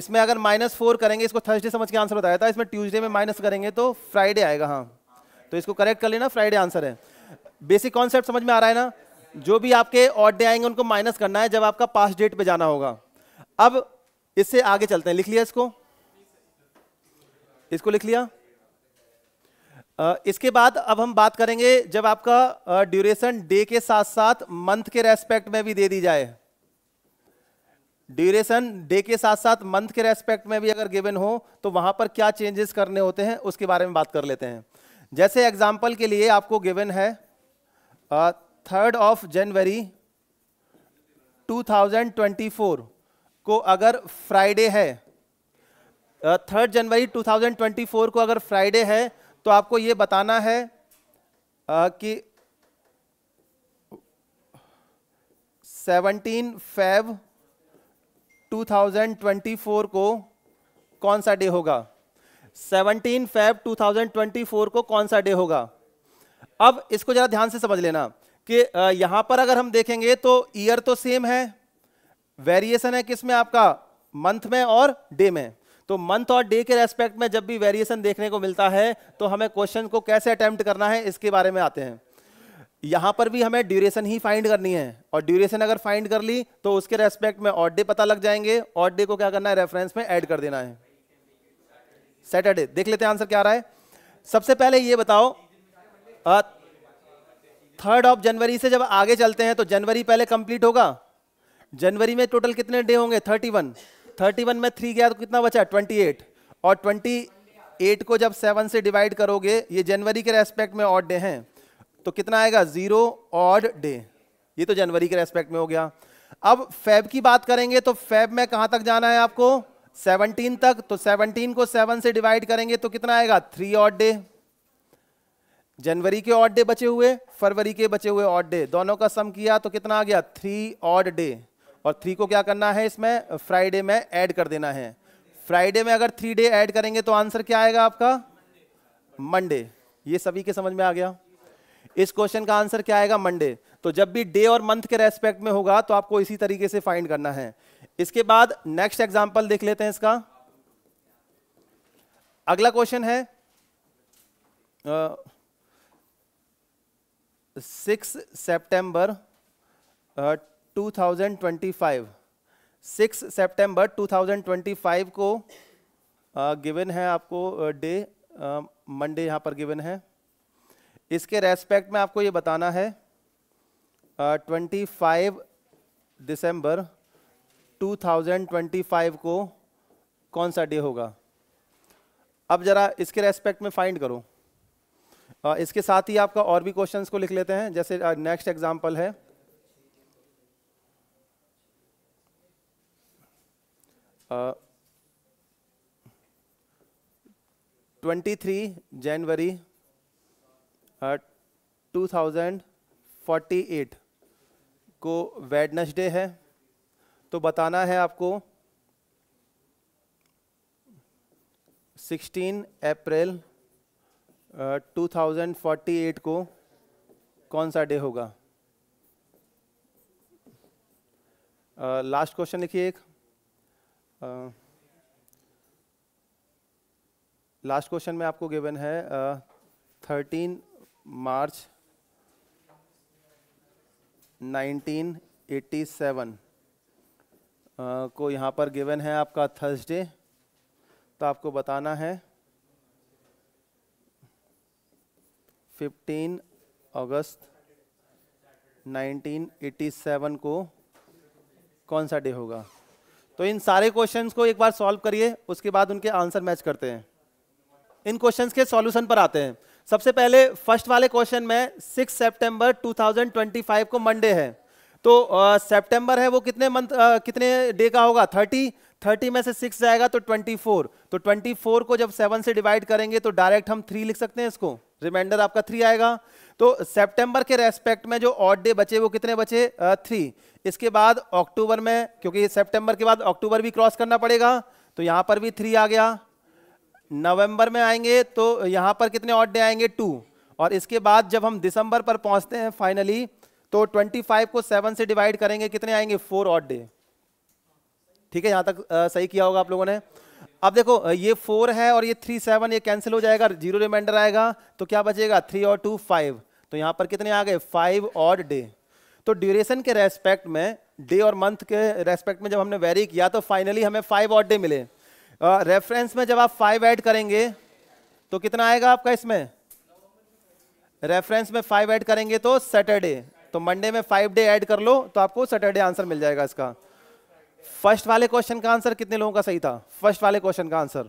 इसमें अगर माइनस फोर करेंगे इसको थर्सडे समझ के आंसर बताया था इसमें ट्यूसडे में माइनस करेंगे तो फ्राइडे आएगा हाँ तो इसको करेक्ट कर लेना फ्राइडे आंसर है बेसिक कॉन्सेप्ट समझ में आ रहा है ना जो भी आपके ऑड डे आएंगे उनको माइनस करना है जब आपका पास डेट पे जाना होगा अब इससे आगे चलते हैं लिख लिया इसको इसको लिख लिया इसके बाद अब हम बात करेंगे जब आपका ड्यूरेशन डे के साथ साथ मंथ के रेस्पेक्ट में भी दे दी जाए ड्यूरेशन डे के साथ साथ मंथ के रेस्पेक्ट में भी अगर गिवन हो तो वहां पर क्या चेंजेस करने होते हैं उसके बारे में बात कर लेते हैं जैसे एग्जाम्पल के लिए आपको गिवन है थर्ड ऑफ जनवरी 2024 को अगर फ्राइडे है थर्ड जनवरी 2024 को अगर फ्राइडे है तो आपको ये बताना है uh, कि 17 फेब 2024 को कौन सा डे होगा 17 फेब 2024 को कौन सा डे होगा अब इसको जरा ध्यान से समझ लेना कि यहां पर अगर हम देखेंगे तो ईयर तो सेम है वेरिएशन है किसमें आपका मंथ में और डे में तो मंथ और डे के रेस्पेक्ट में जब भी वेरिएशन देखने को मिलता है तो हमें क्वेश्चन को कैसे अटेम्प्ट करना है इसके बारे में आते हैं यहां पर भी हमें ड्यूरेशन ही फाइंड करनी है और ड्यूरेशन अगर फाइंड कर ली तो उसके रेस्पेक्ट में ऑड डे पता लग जाएंगे ऑड डे को क्या करना है रेफरेंस में ऐड कर देना है सैटरडे देख लेते हैं आंसर क्या आ रहा है सबसे पहले ये बताओ थर्ड ऑफ जनवरी से जब आगे चलते हैं तो जनवरी पहले कंप्लीट होगा जनवरी में टोटल कितने डे होंगे 31 31 में थ्री गया तो कितना बचा 28 और 28 को जब सेवन से डिवाइड करोगे ये जनवरी के रेस्पेक्ट में ऑड डे हैं तो कितना आएगा जीरो ऑड डे ये तो जनवरी के रेस्पेक्ट में हो गया अब फैब की बात करेंगे तो फैब में कहां तक जाना है आपको 17 तक तो 17 को 7 से डिवाइड करेंगे तो कितना आएगा थ्री ऑड डे जनवरी के ऑड डे बचे हुए फरवरी के बचे हुए ऑड डे दोनों का सम किया तो कितना आ गया थ्री ऑड डे और थ्री को क्या करना है इसमें फ्राइडे में ऐड कर देना है फ्राइडे में अगर थ्री डे ऐड करेंगे तो आंसर क्या आएगा आपका मंडे ये सभी के समझ में आ गया इस क्वेश्चन का आंसर क्या आएगा मंडे तो जब भी डे और मंथ के रेस्पेक्ट में होगा तो आपको इसी तरीके से फाइंड करना है इसके बाद नेक्स्ट एग्जाम्पल देख लेते हैं इसका अगला क्वेश्चन है आ, six twenty five six twenty 2025 को गिवन है आपको डे मंडे यहाँ पर गिवन है इसके रेस्पेक्ट में आपको ये बताना है ट्वेंटी फाइव दिसंबर 2025 को कौन सा डे होगा अब ज़रा इसके रेस्पेक्ट में फाइंड करो इसके साथ ही आपका और भी क्वेश्चंस को लिख लेते हैं जैसे नेक्स्ट एग्जांपल है twenty three January two thousand forty eight को वेडनेसडे है तो बताना है आपको 16 April two thousand forty eight को कौन सा डे होगा लास्ट क्वेश्चन लिखिए एक लास्ट क्वेश्चन में आपको गिवन है थर्टीन मार्च 1987 uh, को यहाँ पर गिवन है आपका थर्सडे तो आपको बताना है 15 अगस्त 1987 को कौन सा डे होगा तो इन सारे क्वेश्चंस को एक बार सॉल्व करिए उसके बाद उनके आंसर मैच करते हैं इन क्वेश्चंस के सॉल्यूशन पर आते हैं सबसे पहले फर्स्ट वाले क्वेश्चन में 6 सितंबर 2025 को मंडे है तो सितंबर uh, है वो कितने मंथ uh, कितने डे का होगा थर्टी में से सिक्स जाएगा तो ट्वेंटी फोर तो ट्वेंटी फोर को जब सेवन से डिवाइड करेंगे तो डायरेक्ट हम थ्री लिख सकते हैं इसको रिमाइंडर आपका थ्री आएगा तो सितंबर के रेस्पेक्ट में जो ऑड डे बचे वो कितने बचे थ्री इसके बाद अक्टूबर में क्योंकि सितंबर के बाद अक्टूबर भी क्रॉस करना पड़ेगा तो यहाँ पर भी थ्री आ गया नवंबर में आएंगे तो यहाँ पर कितने ऑड डे आएंगे टू और इसके बाद जब हम दिसंबर पर पहुँचते हैं फाइनली तो ट्वेंटी को सेवन से डिवाइड करेंगे कितने आएंगे फोर ऑड डे ठीक है यहाँ तक सही किया होगा आप लोगों ने अब देखो ये फोर है और ये थ्री सेवन ये कैंसिल हो जाएगा जीरो रिमाइंडर आएगा तो क्या बचेगा थ्री और टू फाइव तो यहाँ पर कितने आ गए फाइव और डे तो ड्यूरेशन के रेस्पेक्ट में डे और मंथ के रेस्पेक्ट में जब हमने वेरी किया तो फाइनली हमें फाइव और डे मिले रेफरेंस में जब आप फाइव ऐड करेंगे तो कितना आएगा आपका इसमें रेफरेंस में फाइव ऐड करेंगे तो सैटरडे तो मंडे में फाइव डे ऐड कर लो तो आपको सैटरडे आंसर मिल जाएगा इसका फर्स्ट वाले क्वेश्चन का आंसर कितने लोगों का सही था फर्स्ट वाले क्वेश्चन का आंसर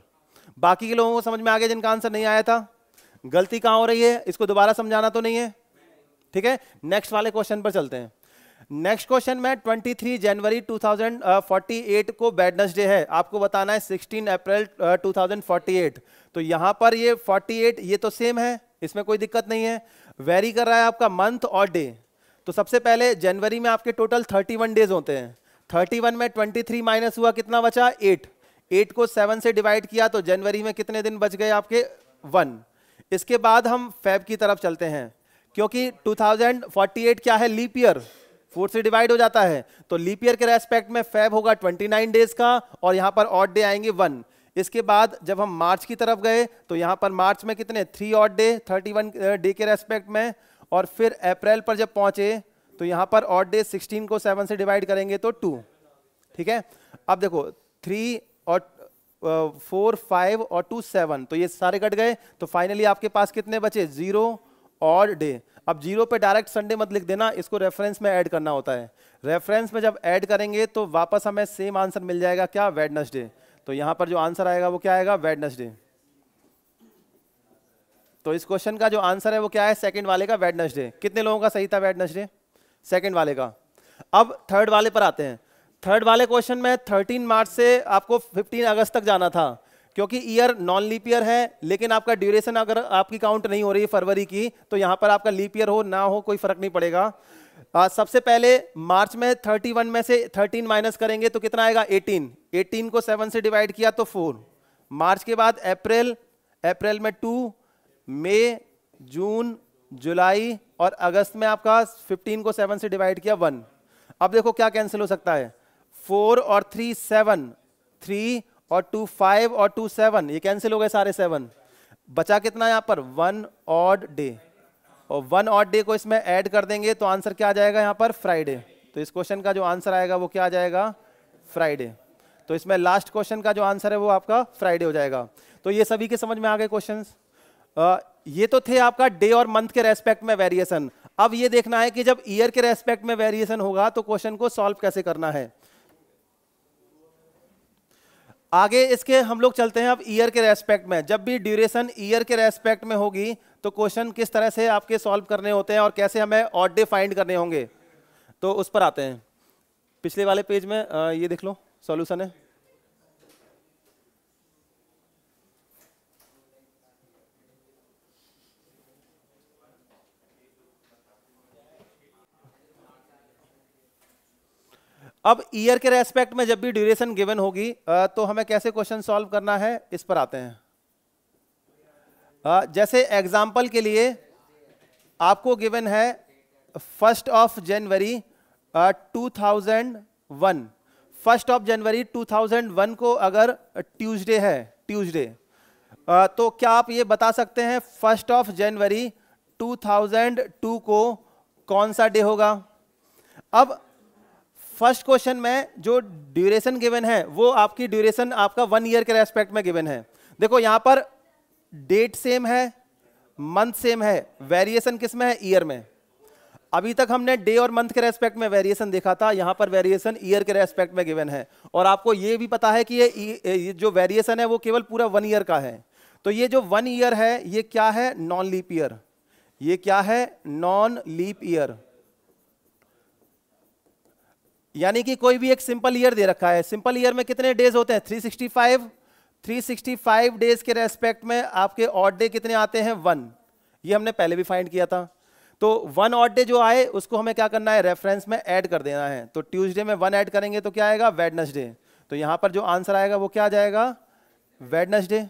बाकी के लोगों को समझ में आ गया जिनका आंसर नहीं आया था गलती कहां हो रही है इसको दोबारा समझाना तो नहीं है ठीक है नेक्स्ट वाले क्वेश्चन पर चलते हैं नेक्स्ट क्वेश्चन में 23 जनवरी 2048 को बैडनेस डे है आपको बताना है 16 अप्रैल 2048 तो यहां पर ये 48 ये तो सेम है इसमें कोई दिक्कत नहीं है वेरी कर रहा है आपका मंथ और डे तो सबसे पहले जनवरी में आपके टोटल 31 डेज होते हैं 31 में 23 माइनस हुआ कितना बचा 8 8 को 7 से डिवाइड किया तो जनवरी में कितने दिन बच गए आपके वन इसके बाद हम फेब की तरफ चलते हैं क्योंकि 2048 क्या है लीप ईयर फोर से डिवाइड हो जाता है तो लीप ईयर के रेस्पेक्ट में फैब होगा 29 डेज का और यहाँ पर ऑड डे आएंगे वन इसके बाद जब हम मार्च की तरफ गए तो यहाँ पर मार्च में कितने three odd day one day के रेस्पेक्ट में और फिर अप्रैल पर जब पहुंचे तो यहां पर ऑड डे 16 को 7 से डिवाइड करेंगे तो 2 ठीक है अब देखो 3 और फोर uh, फाइव और टू सेवन तो ये सारे कट गए तो फाइनली आपके पास कितने बचे जीरो और डे अब जीरो पे डायरेक्ट संडे मत लिख देना इसको रेफरेंस में ऐड करना होता है रेफरेंस में जब ऐड करेंगे तो वापस हमें सेम आंसर मिल जाएगा क्या वेडनेसडे तो यहां पर जो आंसर आएगा वो क्या आएगा वेडनेसडे तो इस क्वेश्चन का जो आंसर है वो क्या है सेकंड वाले का वेडनेसडे कितने लोगों का सही था वेडनेसडे सेकंड वाले का अब थर्ड वाले पर आते हैं थर्ड वाले क्वेश्चन में थर्टीन मार्च से आपको फिफ्टीन अगस्त तक जाना था क्योंकि ईयर नॉन लीप ईयर है लेकिन आपका ड्यूरेशन अगर आपकी काउंट नहीं हो रही फरवरी की तो यहां पर आपका लीप ईयर हो ना हो कोई फर्क नहीं पड़ेगा आ, सबसे पहले मार्च में थर्टी वन में से थर्टीन माइनस करेंगे तो कितना आएगा एटीन एटीन को सेवन से डिवाइड किया तो फोर मार्च के बाद अप्रैल अप्रैल में टू मई जून जुलाई और अगस्त में आपका 15 को 7 से डिवाइड किया 1 अब देखो क्या कैंसिल हो सकता है 4 और 3 7 3 और 2 5 और 2 7 ये कैंसिल हो गए सारे 7 बचा कितना यहाँ पर वन ऑड डे और वन ऑड डे को इसमें ऐड कर देंगे तो आंसर क्या आ जाएगा यहाँ पर फ्राइडे तो इस क्वेश्चन का जो आंसर आएगा वो क्या आ जाएगा फ्राइडे तो इसमें लास्ट क्वेश्चन का जो आंसर है वो आपका फ्राइडे हो जाएगा तो ये सभी के समझ में आ गए क्वेश्चंस ये तो थे आपका डे और मंथ के रेस्पेक्ट में वेरिएशन अब ये देखना है कि जब ईयर के रेस्पेक्ट में वेरिएशन होगा तो क्वेश्चन को सॉल्व कैसे करना है आगे इसके हम लोग चलते हैं अब ईयर के रेस्पेक्ट में जब भी ड्यूरेशन ईयर के रेस्पेक्ट में होगी तो क्वेश्चन किस तरह से आपके सॉल्व करने होते हैं और कैसे हमें ऑड डे फाइंड करने होंगे तो उस पर आते हैं पिछले वाले पेज में ये देख लो सॉल्यूशन है अब ईयर के रेस्पेक्ट में जब भी ड्यूरेशन गिवन होगी तो हमें कैसे क्वेश्चन सॉल्व करना है इस पर आते हैं जैसे एग्जाम्पल के लिए आपको गिवन है first of January 2001 first of January 2001 को अगर ट्यूसडे है ट्यूसडे तो क्या आप ये बता सकते हैं फर्स्ट ऑफ जनवरी 2002 को कौन सा डे होगा अब फर्स्ट क्वेश्चन में जो ड्यूरेशन गिवन है वो आपकी ड्यूरेशन आपका वन ईयर के रेस्पेक्ट में गिवन है देखो यहां पर डेट सेम है मंथ सेम है वेरिएशन किस में है ईयर में अभी तक हमने डे और मंथ के रेस्पेक्ट में वेरिएशन देखा था यहां पर वेरिएशन ईयर के रेस्पेक्ट में गिवन है और आपको ये भी पता है कि ये, ये जो वेरिएशन है वो केवल पूरा वन ईयर का है तो ये जो वन ईयर है ये क्या है नॉन लीप ईयर ये क्या है नॉन लीप ईयर यानी कि कोई भी एक सिंपल ईयर दे रखा है सिंपल ईयर में कितने डेज होते हैं 365 365 डेज के रेस्पेक्ट में आपके ऑड डे कितने आते हैं वन ये हमने पहले भी फाइंड किया था तो वन ऑड डे जो आए उसको हमें क्या करना है रेफरेंस में ऐड कर देना है तो ट्यूजडे में वन ऐड करेंगे तो क्या आएगा वेडनसडे तो यहां पर जो आंसर आएगा वो क्या आ जाएगा वेडनसडे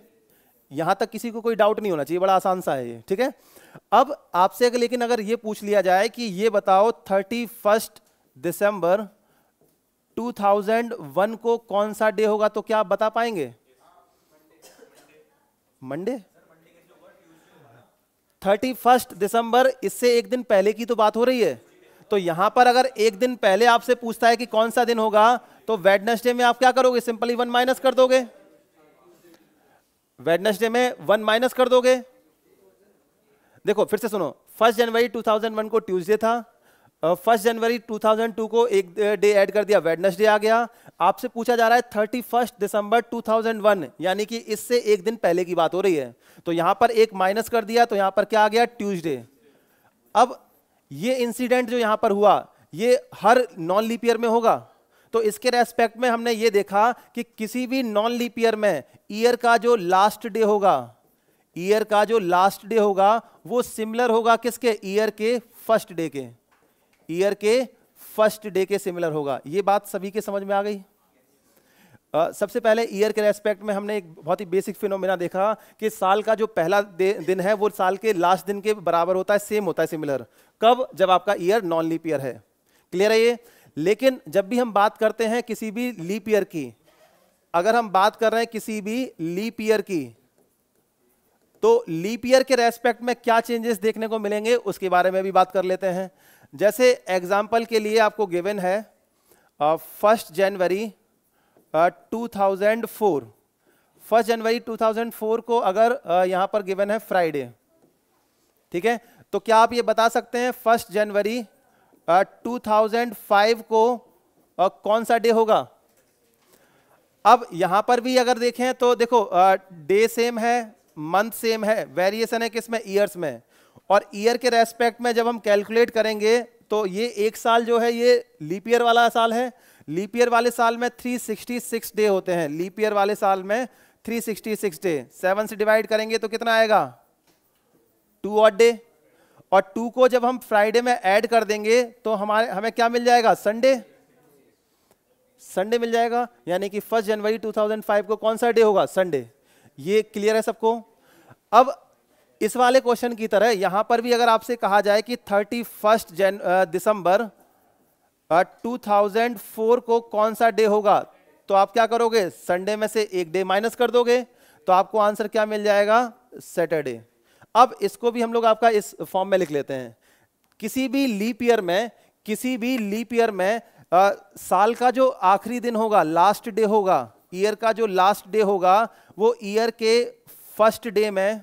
यहां तक किसी को कोई डाउट नहीं होना चाहिए बड़ा आसान सा है ये ठीक है अब आपसे लेकिन अगर ये पूछ लिया जाए कि ये बताओ थर्टी फर्स्ट दिसंबर 2001 को कौन सा डे होगा तो क्या आप बता पाएंगे मंडे थर्टी फर्स्ट दिसंबर इससे एक दिन पहले की तो बात हो रही है तो यहां पर अगर एक दिन पहले आपसे पूछता है कि कौन सा दिन होगा तो वेडनेसडे में आप क्या करोगे सिंपली वन माइनस कर दोगे वेडनेसडे में वन माइनस कर दोगे देखो फिर से सुनो फर्स्ट जनवरी 2001 को ट्यूसडे था फर्स्ट जनवरी 2002 को एक डे ऐड कर दिया वेडनेसडे आ गया आपसे पूछा जा रहा है थर्टी फर्स्ट दिसंबर 2001 यानी कि इससे एक दिन पहले की बात हो रही है तो यहां पर एक माइनस कर दिया तो यहां पर क्या आ गया ट्यूसडे अब ये इंसिडेंट जो यहां पर हुआ ये हर नॉन लिपियर में होगा तो इसके रेस्पेक्ट में हमने ये देखा कि किसी भी नॉन लिपियर में ईयर का जो लास्ट डे होगा ईयर का जो लास्ट डे होगा वो सिमिलर होगा किसके ईयर के फर्स्ट डे के ईयर के फर्स्ट डे के सिमिलर होगा ये बात सभी के समझ में आ गई Uh, सबसे पहले ईयर के रेस्पेक्ट में हमने एक बहुत ही बेसिक फिनोमिना देखा कि साल का जो पहला दिन है वो साल के लास्ट दिन के बराबर होता है सेम होता है सिमिलर कब जब आपका ईयर नॉन लीप ईयर है क्लियर है ये लेकिन जब भी हम बात करते हैं किसी भी लीप ईयर की अगर हम बात कर रहे हैं किसी भी लीप ईयर की तो लीप ईयर के रेस्पेक्ट में क्या चेंजेस देखने को मिलेंगे उसके बारे में भी बात कर लेते हैं जैसे एग्जाम्पल के लिए आपको गिवन है फर्स्ट जनवरी 2004 फर्स्ट जनवरी 2004 को अगर uh, पर गिवन है फ्राइडे ठीक है तो क्या आप ये बता सकते हैं फर्स्ट जनवरी थाउजेंड 2005 को uh, कौन सा डे होगा अब यहां पर भी अगर देखें तो देखो डे सेम है मंथ सेम है वेरिएशन है ईयर्स में ईयर्स में और ईयर के रेस्पेक्ट में जब हम कैलकुलेट करेंगे तो ये एक साल जो है ये लीप ईयर वाला साल है लीप ईयर वाले साल में 366 डे होते हैं लीप ईयर वाले साल में 366 डे सेवन से डिवाइड करेंगे तो कितना आएगा टू ऑट डे और टू को जब हम फ्राइडे में ऐड कर देंगे तो हमारे हमें क्या मिल जाएगा संडे संडे मिल जाएगा यानी कि फर्स्ट जनवरी 2005 को कौन सा डे होगा संडे ये क्लियर है सबको अब इस वाले क्वेश्चन की तरह यहां पर भी अगर आपसे कहा जाए कि थर्टी फर्स्ट जन दिसंबर टू थाउजेंड फोर को कौन सा डे होगा तो आप क्या करोगे संडे में से एक डे माइनस कर दोगे तो आपको आंसर क्या मिल जाएगा सैटरडे अब इसको भी हम लोग आपका इस फॉर्म में लिख लेते हैं किसी भी लीप ईयर में किसी भी लीप ईयर में आ, साल का जो आखिरी दिन होगा लास्ट डे होगा ईयर का जो लास्ट डे होगा वो ईयर के फर्स्ट डे में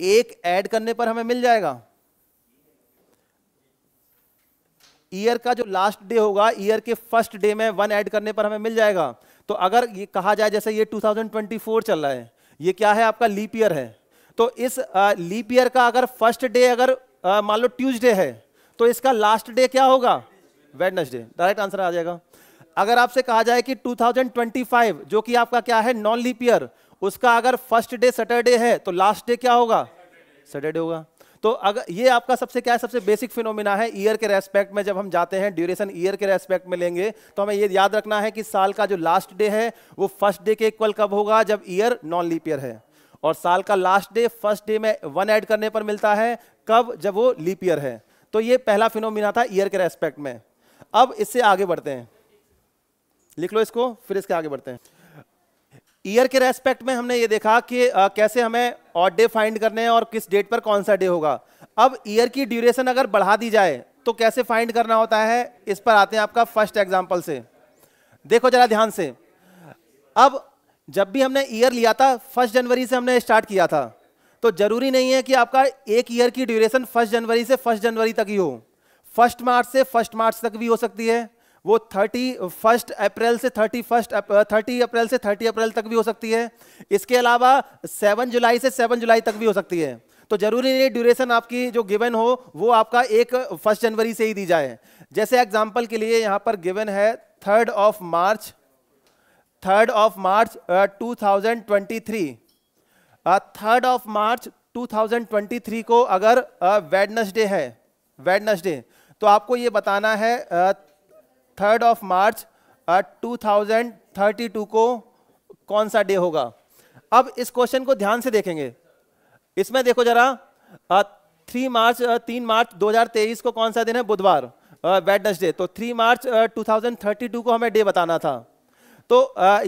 एक ऐड करने पर हमें मिल जाएगा ईयर का जो लास्ट डे होगा ईयर के फर्स्ट डे में वन ऐड करने पर हमें मिल जाएगा तो अगर ये कहा जाए जैसे ये 2024 चल रहा है ये क्या है आपका लीप ईयर है तो इस लीप ईयर का अगर फर्स्ट डे अगर मान लो ट्यूजडे है तो इसका लास्ट डे क्या होगा वेडनेसडे डायरेक्ट आंसर आ जाएगा अगर आपसे कहा जाए कि 2025 जो कि आपका क्या है नॉन लीप ईयर उसका अगर फर्स्ट डे सैटरडे है तो लास्ट डे क्या होगा सैटरडे होगा तो अगर ये आपका सबसे क्या है सबसे बेसिक फिनोमिना है ईयर के रेस्पेक्ट में जब हम जाते हैं ड्यूरेशन ईयर के रेस्पेक्ट में लेंगे तो हमें ये याद रखना है कि साल का जो लास्ट डे है वो फर्स्ट डे के इक्वल कब होगा जब ईयर नॉन लीप ईयर है और साल का लास्ट डे फर्स्ट डे में वन ऐड करने पर मिलता है कब जब वो लीप ईयर है तो ये पहला फिनोमिना था ईयर के रेस्पेक्ट में अब इससे आगे बढ़ते हैं लिख लो इसको फिर इसके आगे बढ़ते हैं ईयर के रेस्पेक्ट में हमने ये देखा कि आ, कैसे हमें ऑड डे फाइंड करने हैं और किस डेट पर कौन सा डे होगा अब ईयर की ड्यूरेशन अगर बढ़ा दी जाए तो कैसे फाइंड करना होता है इस पर आते हैं आपका फर्स्ट एग्जाम्पल से देखो जरा ध्यान से अब जब भी हमने ईयर लिया था फर्स्ट जनवरी से हमने स्टार्ट किया था तो जरूरी नहीं है कि आपका एक ईयर की ड्यूरेशन फर्स्ट जनवरी से फर्स्ट जनवरी तक ही हो फर्स्ट मार्च से फर्स्ट मार्च तक भी हो सकती है वो थर्टी फर्स्ट अप्रैल से थर्टी फर्स्ट थर्टी अप्रैल से थर्टी अप्रैल तक भी हो सकती है इसके अलावा सेवन जुलाई से सेवन जुलाई तक भी हो सकती है तो जरूरी नहीं ड्यूरेशन आपकी जो गिवन हो वो आपका एक फर्स्ट जनवरी से ही दी जाए जैसे एग्जाम्पल के लिए यहाँ पर गिवन है third of March third of March two thousand twenty three third of March 2023 को अगर uh, है वेडनसडे तो आपको ये बताना है uh, third of March two thousand thirty two को कौन सा डे होगा अब इस क्वेश्चन को ध्यान से देखेंगे इसमें देखो जरा थ्री uh, मार्च uh, तीन मार्च दो हजार तेईस को कौन सा दिन है बुधवार वेडनेसडे uh, तो three March two thousand thirty two को हमें डे बताना था तो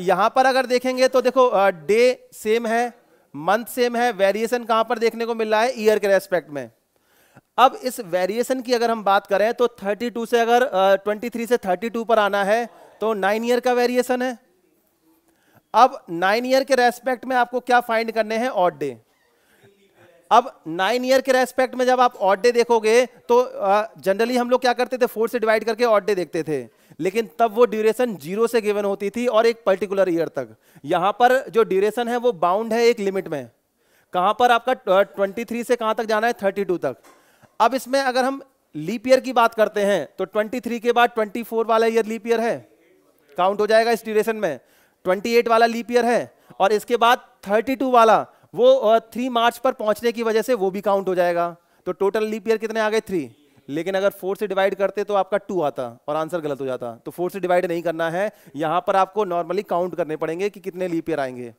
यहां पर अगर देखेंगे तो देखो डे सेम है मंथ सेम है वेरिएशन कहां पर देखने को मिल रहा है ईयर के रेस्पेक्ट में अब इस वेरिएशन की अगर हम बात करें तो 32 से अगर uh, 23 से 32 पर आना है तो नाइन ईयर का वेरिएशन है अब नाइन ईयर के रेस्पेक्ट में आपको क्या फाइंड करने हैं ऑड डे अब नाइन ईयर के रेस्पेक्ट में जब आप ऑड डे देखोगे तो जनरली uh, हम लोग क्या करते थे फोर से डिवाइड करके ऑड डे देखते थे लेकिन तब वो ड्यूरेशन जीरो से गिवन होती थी और एक पर्टिकुलर ईयर तक यहां पर जो ड्यूरेशन है वो बाउंड है एक लिमिट में कहां पर आपका ट्वेंटी थ्री से कहां तक जाना है थर्टी टू तक अब इसमें अगर हम लीप ईयर की बात करते हैं तो 23 के बाद 24 वाला ईयर लीप ईयर है काउंट हो जाएगा इस ड्यूरेशन में 28 वाला लीप ईयर है और इसके बाद 32 वाला वो थ्री मार्च पर पहुंचने की वजह से वो भी काउंट हो जाएगा तो टोटल लीप ईयर कितने आ गए थ्री लेकिन अगर फोर से डिवाइड करते तो आपका टू आता और आंसर गलत हो जाता तो फोर से डिवाइड नहीं करना है यहां पर आपको नॉर्मली काउंट करने पड़ेंगे कि कितने लीप ईयर आएंगे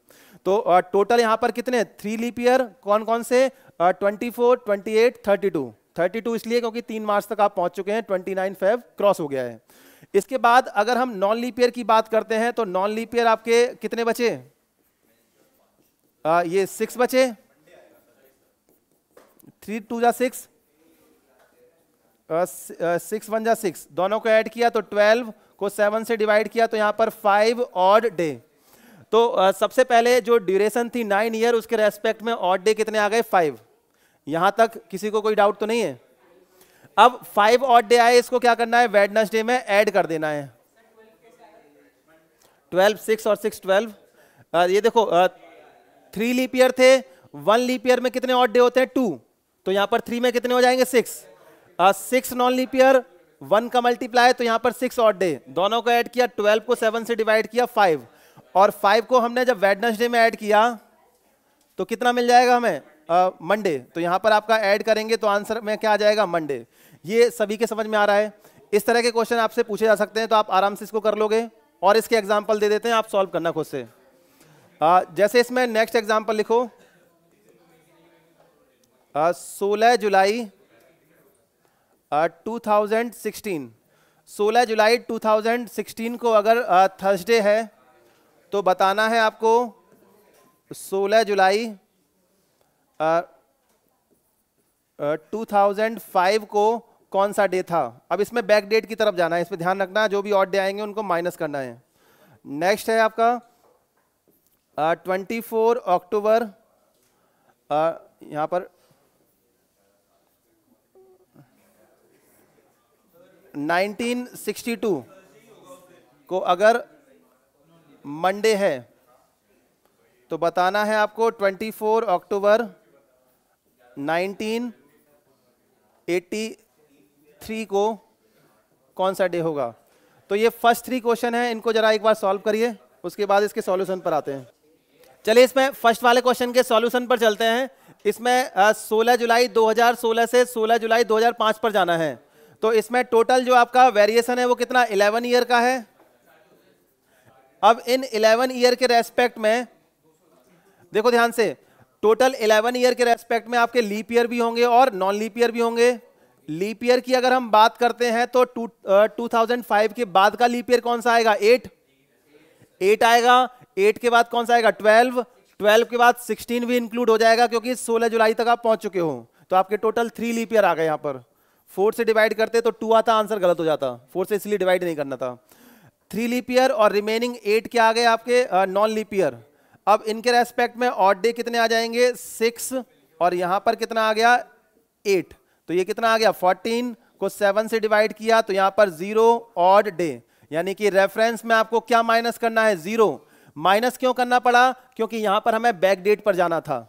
तो टोटल यहां पर कितने थ्री लीप ईयर कौन कौन से twenty four twenty eight thirty two 32 इसलिए क्योंकि तीन मार्च तक आप पहुंच चुके हैं 29 फेव क्रॉस हो गया है इसके बाद अगर हम नॉन लीपियर की बात करते हैं तो नॉन लीपियर आपके कितने बचे आ, ये सिक्स बचे थ्री टू या सिक्स सिक्स वन या सिक्स दोनों को ऐड किया तो ट्वेल्व को सेवन से डिवाइड किया तो यहां पर फाइव ऑड डे तो आ, सबसे पहले जो ड्यूरेशन थी नाइन ईयर उसके रेस्पेक्ट में ऑड डे कितने आ गए फाइव यहां तक किसी को कोई डाउट तो नहीं है अब फाइव ऑट डे आए इसको क्या करना है वेडनसडे में ऐड कर देना है ट्वेल्व सिक्स और सिक्स ट्वेल्व ये देखो थ्री लीप ईयर थे वन लीप ईयर में कितने ऑट डे होते हैं टू तो यहां पर थ्री में कितने हो जाएंगे six six non leap year one का मल्टीप्लाई तो यहां पर सिक्स ऑट डे दोनों को ऐड किया ट्वेल्व को सेवन से डिवाइड किया फाइव और फाइव को हमने जब वेडनसडे में ऐड किया तो कितना मिल जाएगा हमें मंडे तो यहाँ पर आपका ऐड करेंगे तो आंसर में क्या आ जाएगा मंडे ये सभी के समझ में आ रहा है इस तरह के क्वेश्चन आपसे पूछे जा सकते हैं तो आप आराम से इसको कर लोगे और इसके एग्जाम्पल दे देते हैं आप सॉल्व करना खुद से आ, जैसे इसमें नेक्स्ट एग्जाम्पल लिखो सोलह जुलाई टू थाउजेंड सिक्सटीन सोलह जुलाई 2016 को अगर थर्सडे है तो बताना है आपको 16 जुलाई टू थाउजेंड फाइव को कौन सा डे था अब इसमें बैक डेट की तरफ जाना है इसमें ध्यान रखना जो भी और डे आएंगे उनको माइनस करना है नेक्स्ट है आपका ट्वेंटी फोर अक्टूबर यहां पर नाइनटीन सिक्सटी टू को अगर मंडे है तो बताना है आपको ट्वेंटी फोर 1962 1983 को कौन सा डे होगा तो ये फर्स्ट थ्री क्वेश्चन है इनको जरा एक बार सॉल्व करिए उसके बाद इसके सॉल्यूशन पर आते हैं चलिए इसमें फर्स्ट वाले क्वेश्चन के सॉल्यूशन पर चलते हैं इसमें 16 जुलाई 2016 से 16 जुलाई 2005 पर जाना है तो इसमें टोटल जो आपका वेरिएशन है वो कितना 11 ईयर का है अब इन 11 ईयर के रेस्पेक्ट में देखो ध्यान से टोटल 11 ईयर के रेस्पेक्ट में आपके लीप ईयर भी होंगे और नॉन लीप ईयर भी होंगे लीप ईयर की अगर हम बात करते हैं तो टू टू थाउजेंड फाइव के बाद का लीप ईयर कौन सा आएगा एट एट आएगा एट के बाद कौन सा आएगा ट्वेल्व ट्वेल्व के बाद सिक्सटीन भी इंक्लूड हो जाएगा क्योंकि सोलह जुलाई तक आप पहुंच चुके हो तो आपके टोटल थ्री लीप ईयर आ गए यहां पर फोर से डिवाइड करते तो टू आता आंसर गलत हो जाता फोर से इसलिए डिवाइड नहीं करना था थ्री लीप ईयर और रिमेनिंग एट क्या आ गए आपके नॉन लीप ईयर अब इनके रेस्पेक्ट में ऑड डे कितने आ जाएंगे सिक्स और यहां पर कितना आ गया एट तो ये कितना आ गया फोर्टीन को सेवन से डिवाइड किया तो यहां पर जीरो ऑड डे यानी कि रेफरेंस में आपको क्या माइनस करना है जीरो माइनस क्यों करना पड़ा क्योंकि यहां पर हमें बैक डेट पर जाना था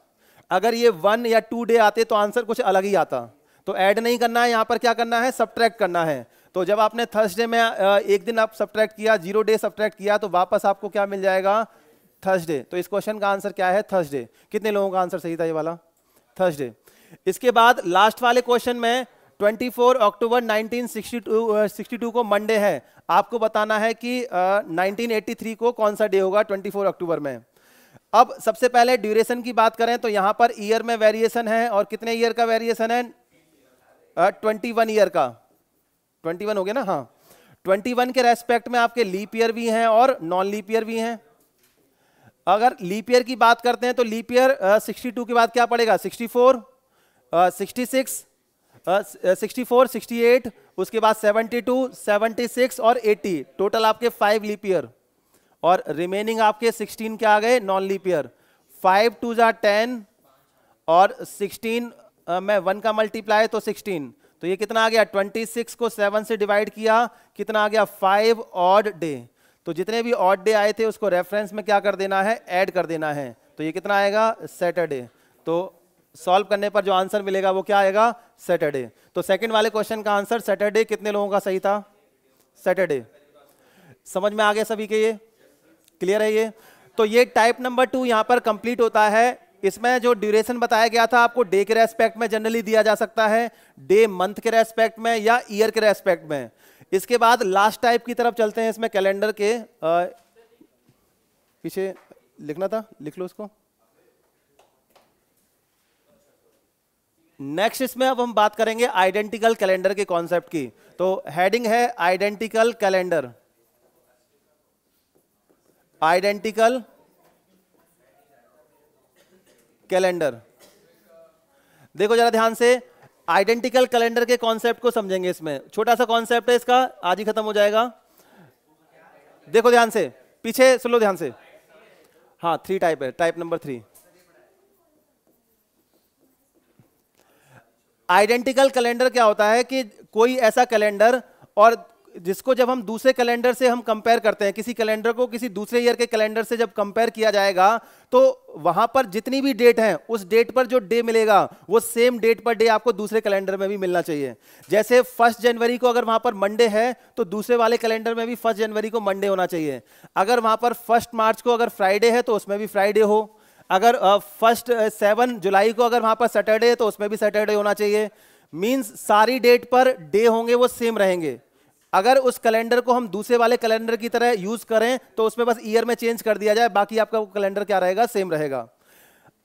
अगर ये वन या टू डे आते तो आंसर कुछ अलग ही आता तो ऐड नहीं करना है यहां पर क्या करना है सब्ट्रैक्ट करना है तो जब आपने थर्सडे में एक दिन आप सब्ट्रैक्ट किया जीरो डे सब्ट्रैक्ट किया तो वापस आपको क्या मिल जाएगा थर्सडे तो इस क्वेश्चन का आंसर क्या है थर्सडे कितने लोगों का आंसर सही था ये वाला थर्सडे इसके बाद लास्ट वाले क्वेश्चन में 24 अक्टूबर 1962 62 को मंडे है आपको बताना है कि uh, 1983 को कौन सा डे होगा 24 अक्टूबर में अब सबसे पहले ड्यूरेशन की बात करें तो यहां पर ईयर में वेरिएशन है और कितने ईयर का वेरिएशन है ट्वेंटी वन ईयर का ट्वेंटी वन हो गया ना हाँ ट्वेंटी वन के रेस्पेक्ट में आपके लीप ईयर भी हैं और नॉन लीप ईयर भी हैं अगर लीप ईयर की बात करते हैं तो लीप ईयर सिक्सटी टू के बाद क्या पड़ेगा sixty four sixty six sixty four sixty eight उसके बाद सेवेंटी टू सेवेंटी सिक्स और एट्टी टोटल आपके फाइव लीप ईयर और रिमेनिंग आपके सिक्सटीन क्या आ गए non leap year five twos are ten और सिक्सटीन में वन का मल्टीप्लाई तो सिक्सटीन तो ये कितना आ गया ट्वेंटी सिक्स को सेवन से डिवाइड किया कितना आ गया फाइव ऑड डे तो जितने भी ऑड डे आए थे उसको रेफरेंस में क्या कर देना है ऐड कर देना है तो ये कितना आएगा सैटरडे तो सॉल्व करने पर जो आंसर मिलेगा वो क्या आएगा सैटरडे तो सेकंड वाले क्वेश्चन का आंसर सैटरडे कितने लोगों का सही था सैटरडे समझ में आ गया सभी के ये क्लियर है ये तो ये टाइप नंबर टू यहां पर कंप्लीट होता है इसमें जो ड्यूरेशन बताया गया था आपको डे के रेस्पेक्ट में जनरली दिया जा सकता है डे मंथ के रेस्पेक्ट में या ईयर के रेस्पेक्ट में इसके बाद लास्ट टाइप की तरफ चलते हैं इसमें कैलेंडर के आ, पीछे लिखना था लिख लो उसको नेक्स्ट इसमें अब हम बात करेंगे आइडेंटिकल कैलेंडर के कॉन्सेप्ट की तो हेडिंग है आइडेंटिकल कैलेंडर आइडेंटिकल कैलेंडर देखो जरा ध्यान से आइडेंटिकल कैलेंडर के कॉन्सेप्ट को समझेंगे इसमें छोटा सा कॉन्सेप्ट है इसका आज ही खत्म हो जाएगा देखो ध्यान से पीछे सुन लो ध्यान से हाँ थ्री टाइप है type number three identical calendar क्या होता है कि कोई ऐसा कैलेंडर और जिसको जब हम दूसरे कैलेंडर से हम कंपेयर करते हैं किसी कैलेंडर को किसी दूसरे ईयर के कैलेंडर से जब कंपेयर किया जाएगा तो वहां पर जितनी भी डेट है उस डेट पर जो डे मिलेगा वो सेम डेट पर डे आपको दूसरे कैलेंडर में भी मिलना चाहिए जैसे फर्स्ट जनवरी को अगर वहां पर मंडे है तो दूसरे वाले कैलेंडर में भी फर्स्ट जनवरी को मंडे होना चाहिए अगर वहां पर फर्स्ट मार्च को अगर फ्राइडे है तो उसमें भी फ्राइडे हो अगर फर्स्ट सेवन जुलाई को अगर वहां पर सैटरडे है तो उसमें भी सैटरडे होना चाहिए मीन्स सारी डेट पर डे होंगे वो सेम रहेंगे अगर उस कैलेंडर को हम दूसरे वाले कैलेंडर की तरह यूज करें तो उसमें बस ईयर में चेंज कर दिया जाए बाकी आपका कैलेंडर क्या रहेगा सेम रहेगा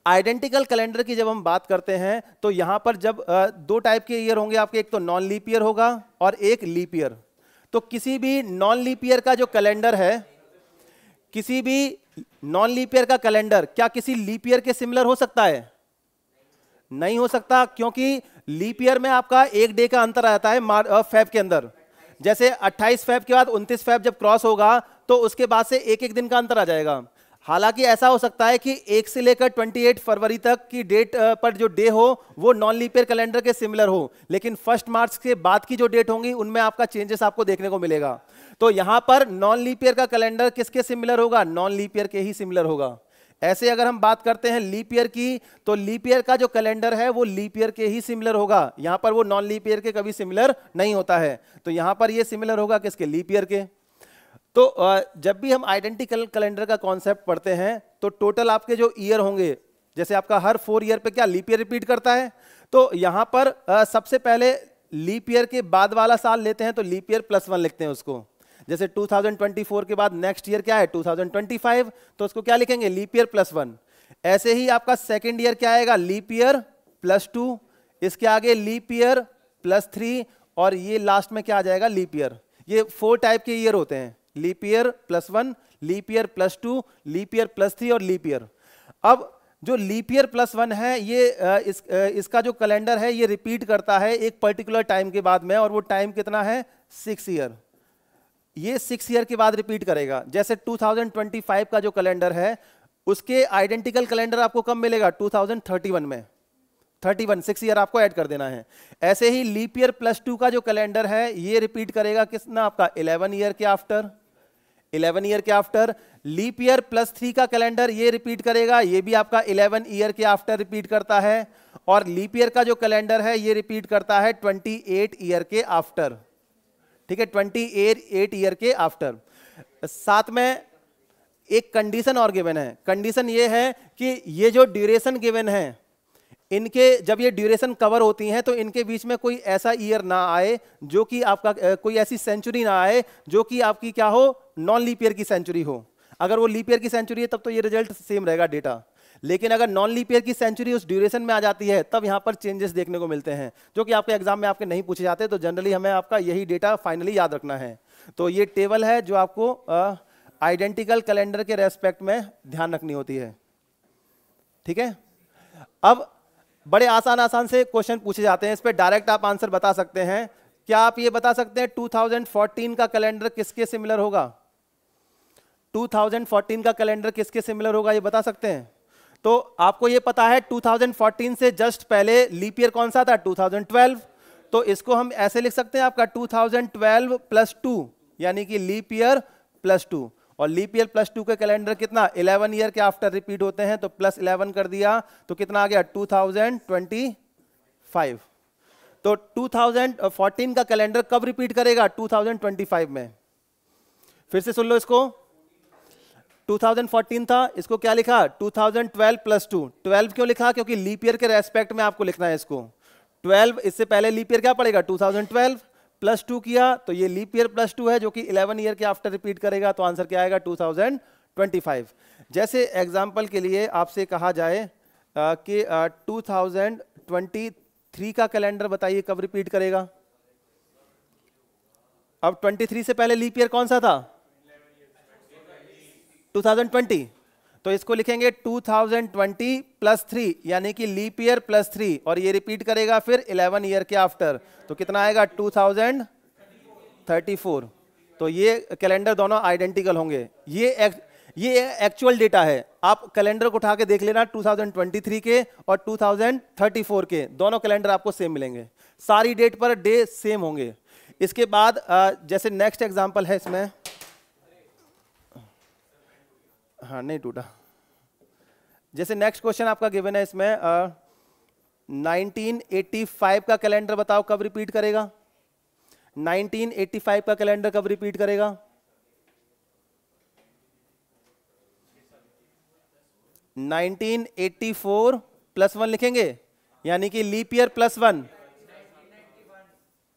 आइडेंटिकल कैलेंडर की जब हम बात करते हैं तो यहां पर जब दो टाइप के ईयर होंगे आपके एक तो नॉन लीप ईयर होगा और एक लीप ईयर तो किसी भी नॉन लीप ईयर का जो कैलेंडर है किसी भी नॉन लीप ईयर का कैलेंडर क्या किसी लीप ईयर के सिमिलर हो सकता है नहीं हो सकता क्योंकि लीप ईयर में आपका एक डे का अंतर आता है फेब के अंदर जैसे 28 फैब के बाद 29 फैब जब क्रॉस होगा तो उसके बाद से एक एक दिन का अंतर आ जाएगा हालांकि ऐसा हो सकता है कि एक से लेकर 28 फरवरी तक की डेट पर जो डे हो वो नॉन लीपियर कैलेंडर के सिमिलर हो लेकिन फर्स्ट मार्च के बाद की जो डेट होंगी उनमें आपका चेंजेस आपको देखने को मिलेगा तो यहां पर नॉन लीपियर का कैलेंडर किसके सिमिलर होगा नॉन लीपियर के ही सिमिलर होगा ऐसे अगर हम बात करते हैं लीप ईयर की तो लीप ईयर का जो कैलेंडर है वो लीप ईयर के ही सिमिलर होगा यहां पर वो नॉन लीप ईयर के कभी सिमिलर नहीं होता है तो यहां पर ये सिमिलर होगा किसके लीप ईयर के तो जब भी हम आइडेंटिकल कैलेंडर का कॉन्सेप्ट पढ़ते हैं तो टोटल आपके जो ईयर होंगे जैसे आपका हर फोर ईयर पर क्या लीप ईयर रिपीट करता है तो यहां पर सबसे पहले लीप ईयर के बाद वाला साल लेते हैं तो लीप ईयर प्लस वन लिखते हैं उसको जैसे 2024 के बाद नेक्स्ट ईयर क्या है 2025 तो उसको क्या लिखेंगे लीप ईयर प्लस वन ऐसे ही आपका सेकेंड ईयर क्या आएगा लीप ईयर प्लस टू इसके आगे लीप ईयर प्लस थ्री और ये लास्ट में क्या आ जाएगा लीप ईयर ये फोर टाइप के ईयर होते हैं leap year plus one leap year plus two leap year plus three और लीप ईयर अब जो लीप ईयर प्लस वन है ये इस, इसका जो कैलेंडर है ये रिपीट करता है एक पर्टिकुलर टाइम के बाद में और वो टाइम कितना है सिक्स ईयर ये सिक्स ईयर के बाद रिपीट करेगा जैसे 2025 का जो कैलेंडर है उसके आइडेंटिकल कैलेंडर आपको कब मिलेगा 2031 में 31 सिक्स ईयर आपको ऐड कर देना है ऐसे ही लीप ईयर प्लस टू का जो कैलेंडर है ये रिपीट करेगा कितना आपका 11 ईयर के आफ्टर 11 ईयर के after leap year plus three का कैलेंडर ये रिपीट करेगा ये भी आपका 11 ईयर के आफ्टर रिपीट करता है और लीप ईयर का जो कैलेंडर है ये रिपीट करता है 28 ईयर के आफ्टर ठीक है ट्वेंटी एट ईयर के आफ्टर साथ में एक कंडीशन और गिवन है कंडीशन ये है कि ये जो ड्यूरेशन गिवन है इनके जब ये ड्यूरेशन कवर होती हैं तो इनके बीच में कोई ऐसा ईयर ना आए जो कि आपका कोई ऐसी सेंचुरी ना आए जो कि आपकी क्या हो नॉन लीप ईयर की सेंचुरी हो अगर वो लीप ईयर की सेंचुरी है तब तो ये रिजल्ट सेम रहेगा डेटा लेकिन अगर नॉन लीप ईयर की सेंचुरी उस ड्यूरेशन में आ जाती है तब यहाँ पर चेंजेस देखने को मिलते हैं जो कि आपके एग्जाम में आपके नहीं पूछे जाते तो जनरली हमें आपका यही डेटा फाइनली याद रखना है तो ये टेबल है जो आपको आइडेंटिकल कैलेंडर के रेस्पेक्ट में ध्यान रखनी होती है ठीक है अब बड़े आसान आसान से क्वेश्चन पूछे जाते हैं इस पर डायरेक्ट आप आंसर बता सकते हैं क्या आप ये बता सकते हैं 2014 का कैलेंडर किसके सिमिलर होगा 2014 का कैलेंडर किसके सिमिलर होगा ये बता सकते हैं तो आपको ये पता है 2014 से जस्ट पहले लीप ईयर कौन सा था 2012 तो इसको हम ऐसे लिख सकते हैं आपका 2012 थाउजेंड ट्वेल्व प्लस टू यानी कि लीप ईयर प्लस टू और लीप ईयर प्लस टू के कैलेंडर कितना 11 ईयर के आफ्टर रिपीट होते हैं तो प्लस 11 कर दिया तो कितना आ गया 2025 तो 2014 का कैलेंडर कब रिपीट करेगा 2025 में फिर से सुन लो इसको 2014 था इसको क्या लिखा 2012 thousand twelve plus two twelve क्यों लिखा क्योंकि लीप ईयर के रेस्पेक्ट में आपको लिखना है इसको 12 इससे पहले लीप ईयर क्या पड़ेगा 2012 थाउजेंड ट्वेल्व प्लस टू किया तो ये लीप ईयर प्लस टू है जो कि 11 ईयर के आफ्टर रिपीट करेगा तो आंसर क्या आएगा 2025 जैसे एग्जाम्पल के लिए आपसे कहा जाए कि टू का कैलेंडर बताइए कब रिपीट करेगा अब 23 से पहले लीप ईयर कौन सा था 2020 तो इसको लिखेंगे 2020 प्लस थ्री यानी कि लीप ईयर प्लस थ्री और ये रिपीट करेगा फिर 11 ईयर के आफ्टर तो कितना आएगा 2034 तो ये कैलेंडर दोनों आइडेंटिकल होंगे ये एक, ये एक्चुअल डेटा है आप कैलेंडर को उठा के देख लेना 2023 के और 2034 के दोनों कैलेंडर आपको सेम मिलेंगे सारी डेट पर डे सेम होंगे इसके बाद जैसे नेक्स्ट एग्जाम्पल है इसमें हाँ नहीं टूटा जैसे नेक्स्ट क्वेश्चन आपका गिवन है इसमें आ, 1985 का कैलेंडर बताओ कब रिपीट करेगा 1985 का कैलेंडर कब रिपीट करेगा nineteen eighty four plus one लिखेंगे यानी कि लीप ईयर प्लस वन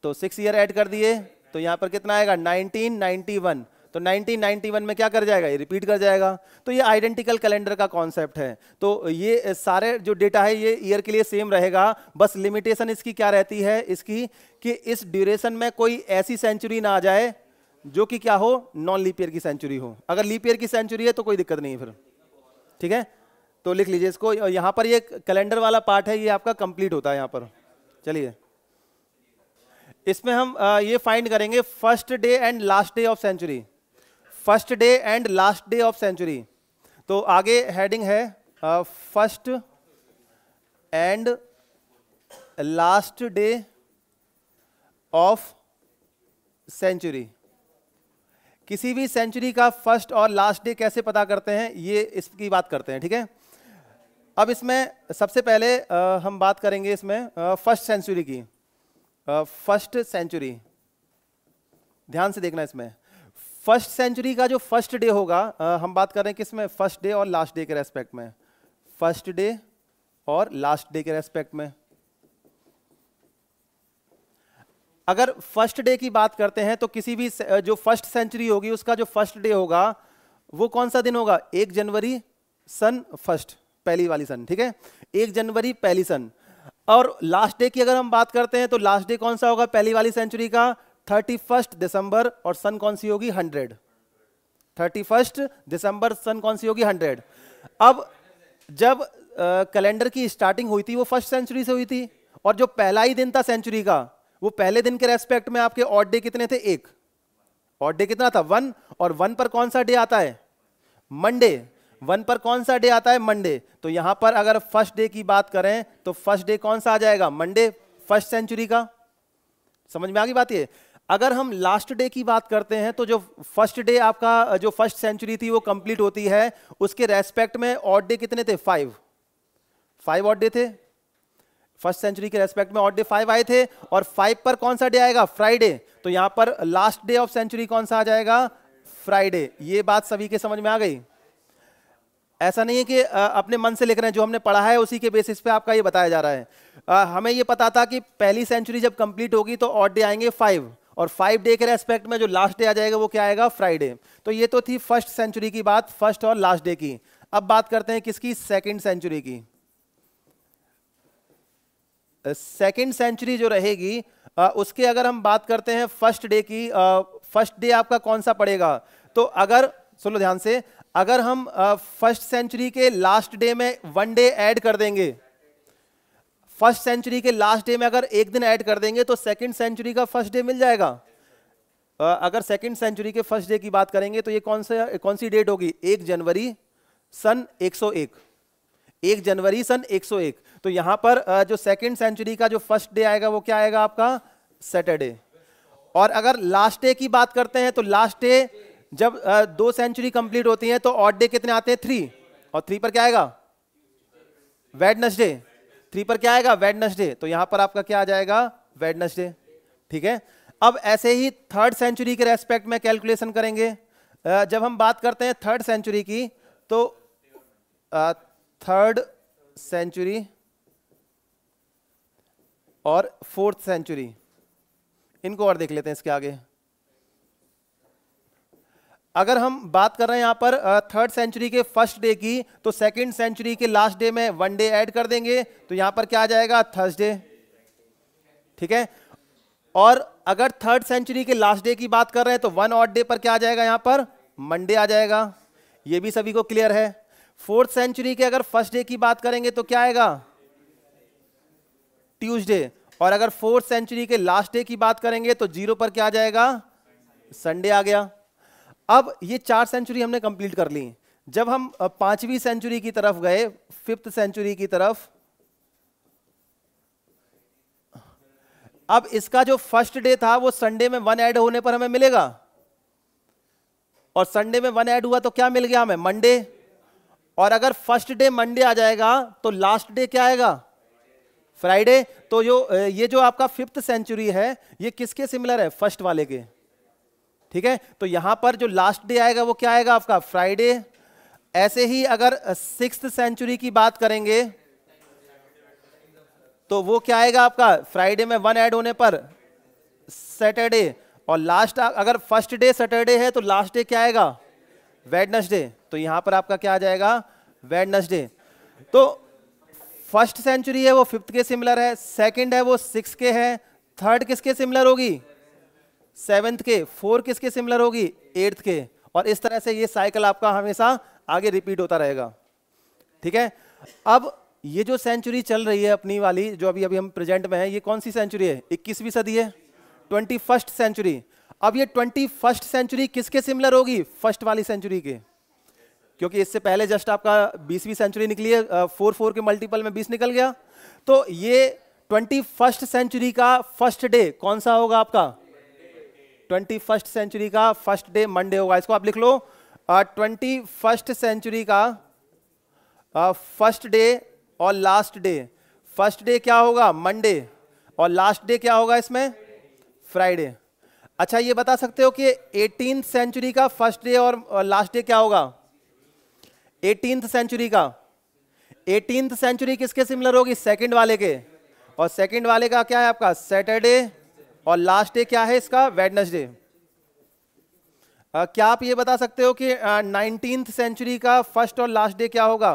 तो सिक्स ईयर ऐड कर दिए तो यहां पर कितना आएगा नाइनटीन नाइनटी वन तो 1991 में क्या कर जाएगा ये रिपीट कर जाएगा तो ये आइडेंटिकल कैलेंडर का कॉन्सेप्ट है तो ये सारे जो डेटा है ये ईयर के लिए सेम रहेगा बस लिमिटेशन इसकी क्या रहती है इसकी कि इस ड्यूरेशन में कोई ऐसी सेंचुरी ना आ जाए जो कि क्या हो नॉन लीपियर की सेंचुरी हो अगर लीपियर की सेंचुरी है तो कोई दिक्कत नहीं है फिर ठीक है तो लिख लीजिए इसको यहाँ पर ये कैलेंडर वाला पार्ट है ये आपका कंप्लीट होता है यहाँ पर चलिए इसमें हम ये फाइंड करेंगे first day and last day of century first day and last day of century तो आगे हेडिंग है first and last day of century किसी भी सेंचुरी का फर्स्ट और लास्ट डे कैसे पता करते हैं ये इसकी बात करते हैं ठीक है अब इसमें सबसे पहले आ, uh, हम बात करेंगे इसमें फर्स्ट uh, सेंचुरी की फर्स्ट uh, सेंचुरी ध्यान से देखना इसमें फर्स्ट सेंचुरी का जो फर्स्ट डे होगा हम बात कर रहे हैं में फर्स्ट डे और लास्ट डे के रेस्पेक्ट में फर्स्ट डे और लास्ट डे के रेस्पेक्ट में अगर फर्स्ट डे की बात करते हैं तो किसी भी जो फर्स्ट सेंचुरी होगी उसका जो फर्स्ट डे होगा वो कौन सा दिन होगा एक जनवरी सन फर्स्ट पहली वाली सन ठीक है एक जनवरी पहली सन और लास्ट डे की अगर हम बात करते हैं तो लास्ट डे कौन सा होगा पहली वाली सेंचुरी का थर्टी फर्स्ट दिसंबर और सन कौन सी होगी हंड्रेड थर्टी फर्स्ट दिसंबर सन कौन सी होगी हंड्रेड अब जब कैलेंडर की स्टार्टिंग हुई थी वो फर्स्ट सेंचुरी से हुई थी और जो पहला ही दिन था सेंचुरी का वो पहले दिन के रेस्पेक्ट में आपके ऑड डे कितने थे एक ऑड डे कितना था वन और वन पर कौन सा डे आता है मंडे वन पर कौन सा डे आता है मंडे तो यहां पर अगर फर्स्ट डे की बात करें तो फर्स्ट डे कौन सा आ जाएगा मंडे फर्स्ट सेंचुरी का समझ में आ गई बात ये अगर हम लास्ट डे की बात करते हैं तो जो फर्स्ट डे आपका जो फर्स्ट सेंचुरी थी वो कंप्लीट होती है उसके रेस्पेक्ट में ऑड डे कितने थे फाइव फाइव ऑड डे थे फर्स्ट सेंचुरी के रेस्पेक्ट में ऑड डे फाइव आए थे और फाइव पर कौन सा डे आएगा फ्राइडे तो यहां पर लास्ट डे ऑफ सेंचुरी कौन सा आ जाएगा फ्राइडे ये बात सभी के समझ में आ गई ऐसा नहीं है कि अपने मन से लिख रहे हैं जो हमने पढ़ा है उसी के बेसिस पे आपका ये बताया जा रहा है हमें ये पता था कि पहली सेंचुरी जब कंप्लीट होगी तो ऑड डे आएंगे फाइव और फाइव डे के रेस्पेक्ट में जो लास्ट डे आ जाएगा वो क्या आएगा फ्राइडे तो ये तो थी फर्स्ट सेंचुरी की बात फर्स्ट और लास्ट डे की अब बात करते हैं किसकी सेकेंड सेंचुरी की सेकेंड सेंचुरी जो रहेगी उसके अगर हम बात करते हैं फर्स्ट डे की फर्स्ट डे आपका कौन सा पड़ेगा तो अगर सुनो ध्यान से अगर हम फर्स्ट सेंचुरी के लास्ट डे में वन डे ऐड कर देंगे फर्स्ट सेंचुरी के लास्ट डे में अगर एक दिन ऐड कर देंगे तो सेकंड सेंचुरी का फर्स्ट डे मिल जाएगा अगर सेकंड सेंचुरी के फर्स्ट डे की बात करेंगे तो ये कौन सा कौन सी डेट होगी एक जनवरी सन 101 एक जनवरी सन 101 तो यहां पर जो सेकंड सेंचुरी का जो फर्स्ट डे आएगा वो क्या आएगा आपका सैटरडे और अगर लास्ट डे की बात करते हैं तो लास्ट डे जब दो सेंचुरी कंप्लीट होती है तो ऑड डे कितने आते हैं थ्री और थ्री पर क्या आएगा वेडनेसडे थ्री पर क्या आएगा वेडनसडे तो यहां पर आपका क्या आ जाएगा वेडनसडे ठीक है अब ऐसे ही थर्ड सेंचुरी के रेस्पेक्ट में कैलकुलेशन करेंगे जब हम बात करते हैं थर्ड सेंचुरी की तो थर्ड सेंचुरी और फोर्थ सेंचुरी इनको और देख लेते हैं इसके आगे अगर हम बात कर रहे हैं यहाँ पर थर्ड सेंचुरी के फर्स्ट डे की तो सेकंड सेंचुरी के लास्ट डे में वन डे ऐड कर देंगे तो यहाँ पर क्या आ जाएगा थर्सडे ठीक है और अगर थर्ड सेंचुरी के लास्ट डे की बात कर रहे हैं तो वन ऑट डे पर क्या आ जाएगा यहाँ पर मंडे आ जाएगा ये भी सभी को क्लियर है फोर्थ सेंचुरी के अगर फर्स्ट डे की बात करेंगे तो क्या आएगा ट्यूजडे और अगर फोर्थ सेंचुरी के लास्ट डे की बात करेंगे तो जीरो पर क्या आ जाएगा संडे आ गया अब ये चार सेंचुरी हमने कंप्लीट कर ली जब हम पांचवी सेंचुरी की तरफ गए फिफ्थ सेंचुरी की तरफ अब इसका जो फर्स्ट डे था वो संडे में वन ऐड होने पर हमें मिलेगा और संडे में वन ऐड हुआ तो क्या मिल गया हमें मंडे और अगर फर्स्ट डे मंडे आ जाएगा तो लास्ट डे क्या आएगा फ्राइडे तो जो ये जो आपका फिफ्थ सेंचुरी है ये किसके सिमिलर है फर्स्ट वाले के ठीक है तो यहां पर जो लास्ट डे आएगा वो क्या आएगा आपका फ्राइडे ऐसे ही अगर सिक्स सेंचुरी की बात करेंगे तो वो क्या आएगा आपका फ्राइडे में वन ऐड होने पर सैटरडे और लास्ट अगर फर्स्ट डे सैटरडे है तो लास्ट डे क्या आएगा वेडनसडे तो यहां पर आपका क्या आ जाएगा वेडनसडे तो फर्स्ट सेंचुरी है वो फिफ्थ के सिमिलर है सेकंड है वो सिक्स के है थर्ड किसके सिमिलर होगी सेवेंथ के फोर किसके सिमिलर होगी एट्थ के और इस तरह से ये साइकिल आपका हमेशा आगे रिपीट होता रहेगा ठीक है अब ये जो सेंचुरी चल रही है अपनी वाली जो अभी अभी हम प्रेजेंट में है ये कौन सी सेंचुरी है इक्कीसवीं सदी है ट्वेंटी फर्स्ट सेंचुरी अब ये ट्वेंटी फर्स्ट सेंचुरी किसके सिमिलर होगी फर्स्ट वाली सेंचुरी के क्योंकि इससे पहले जस्ट आपका बीसवीं सेंचुरी निकली है फोर फोर के मल्टीपल में बीस निकल गया तो ये ट्वेंटी फर्स्ट सेंचुरी का फर्स्ट डे कौन सा होगा आपका ट्वेंटी फर्स्ट सेंचुरी का फर्स्ट डे मंडे होगा इसको आप लिख लो ट्वेंटी फर्स्ट सेंचुरी का फर्स्ट डे और लास्ट डे फर्स्ट डे क्या होगा मंडे और लास्ट डे क्या होगा इसमें फ्राइडे अच्छा ये बता सकते हो कि एटीन सेंचुरी का फर्स्ट डे और लास्ट डे क्या होगा एटीन सेंचुरी का एटीन सेंचुरी किसके सिमिलर होगी सेकंड वाले के और सेकंड वाले का क्या है आपका सैटरडे और लास्ट डे क्या है इसका वेडनसडे uh, क्या आप ये बता सकते हो कि नाइनटीन uh, सेंचुरी का फर्स्ट और लास्ट डे क्या होगा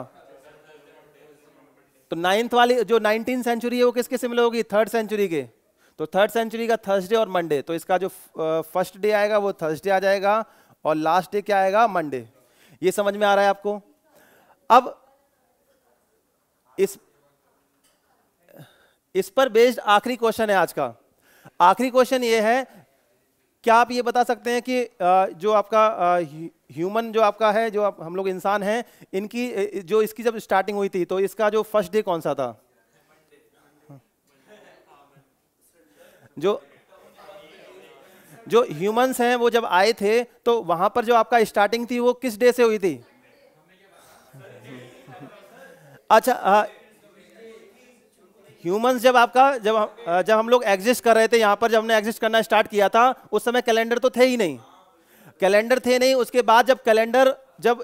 तो नाइन्थ वाली जो नाइनटीन सेंचुरी है वो किसके सिमिलर होगी थर्ड सेंचुरी के तो थर्ड सेंचुरी का थर्सडे और मंडे तो इसका जो फर्स्ट uh, डे आएगा वो थर्सडे आ जाएगा और लास्ट डे क्या आएगा मंडे ये समझ में आ रहा है आपको अब इस इस पर बेस्ड आखिरी क्वेश्चन है आज का आखिरी क्वेश्चन ये है क्या आप ये बता सकते हैं कि जो आपका ह्यूमन जो आपका है जो आप, हम लोग इंसान हैं इनकी जो इसकी जब स्टार्टिंग हुई थी तो इसका जो फर्स्ट डे कौन सा था जो जो ह्यूमंस हैं वो जब आए थे तो वहां पर जो आपका स्टार्टिंग थी वो किस डे से हुई थी अच्छा ह्यूमंस जब आपका जब जब हम लोग एग्जिस्ट कर रहे थे यहाँ पर जब हमने एग्जिस्ट करना स्टार्ट किया था उस समय कैलेंडर तो थे ही नहीं कैलेंडर थे नहीं उसके बाद जब कैलेंडर जब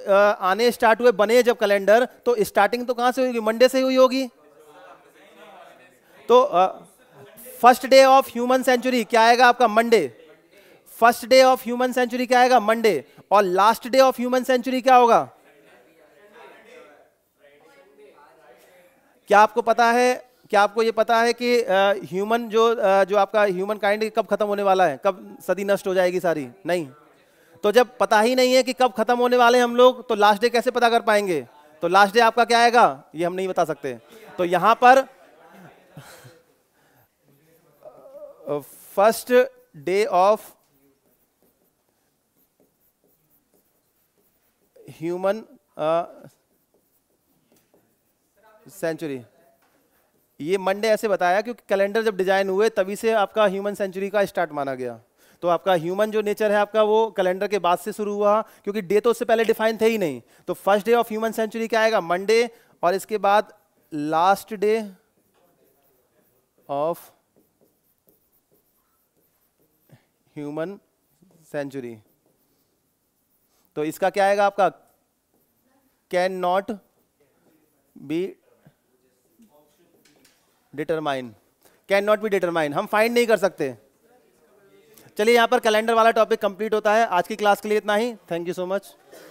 आने स्टार्ट हुए बने जब कैलेंडर तो स्टार्टिंग तो कहाँ से हुई मंडे से हुई होगी तो first day of human century क्या आएगा आपका Monday first day of human century क्या आएगा मंडे और last day of human century क्या होगा क्या आपको पता है क्या आपको ये पता है कि ह्यूमन जो जो आपका ह्यूमन काइंड कब खत्म होने वाला है कब सदी नष्ट हो जाएगी सारी नहीं तो जब पता ही नहीं है कि कब खत्म होने वाले हम लोग तो लास्ट डे कैसे पता कर पाएंगे तो लास्ट डे आपका क्या आएगा ये हम नहीं बता सकते तो यहां पर first day of human century ये मंडे ऐसे बताया क्योंकि कैलेंडर जब डिजाइन हुए तभी से आपका ह्यूमन सेंचुरी का स्टार्ट माना गया तो आपका ह्यूमन जो नेचर है आपका वो कैलेंडर के बाद से शुरू हुआ क्योंकि डे तो उससे पहले डिफाइन थे ही नहीं तो first day of human century क्या आएगा मंडे और इसके बाद last day of human century तो इसका क्या आएगा आपका can not be determine can not be determine हम फाइंड नहीं कर सकते चलिए यहाँ पर कैलेंडर वाला टॉपिक कंप्लीट होता है आज की क्लास के लिए इतना ही थैंक यू सो मच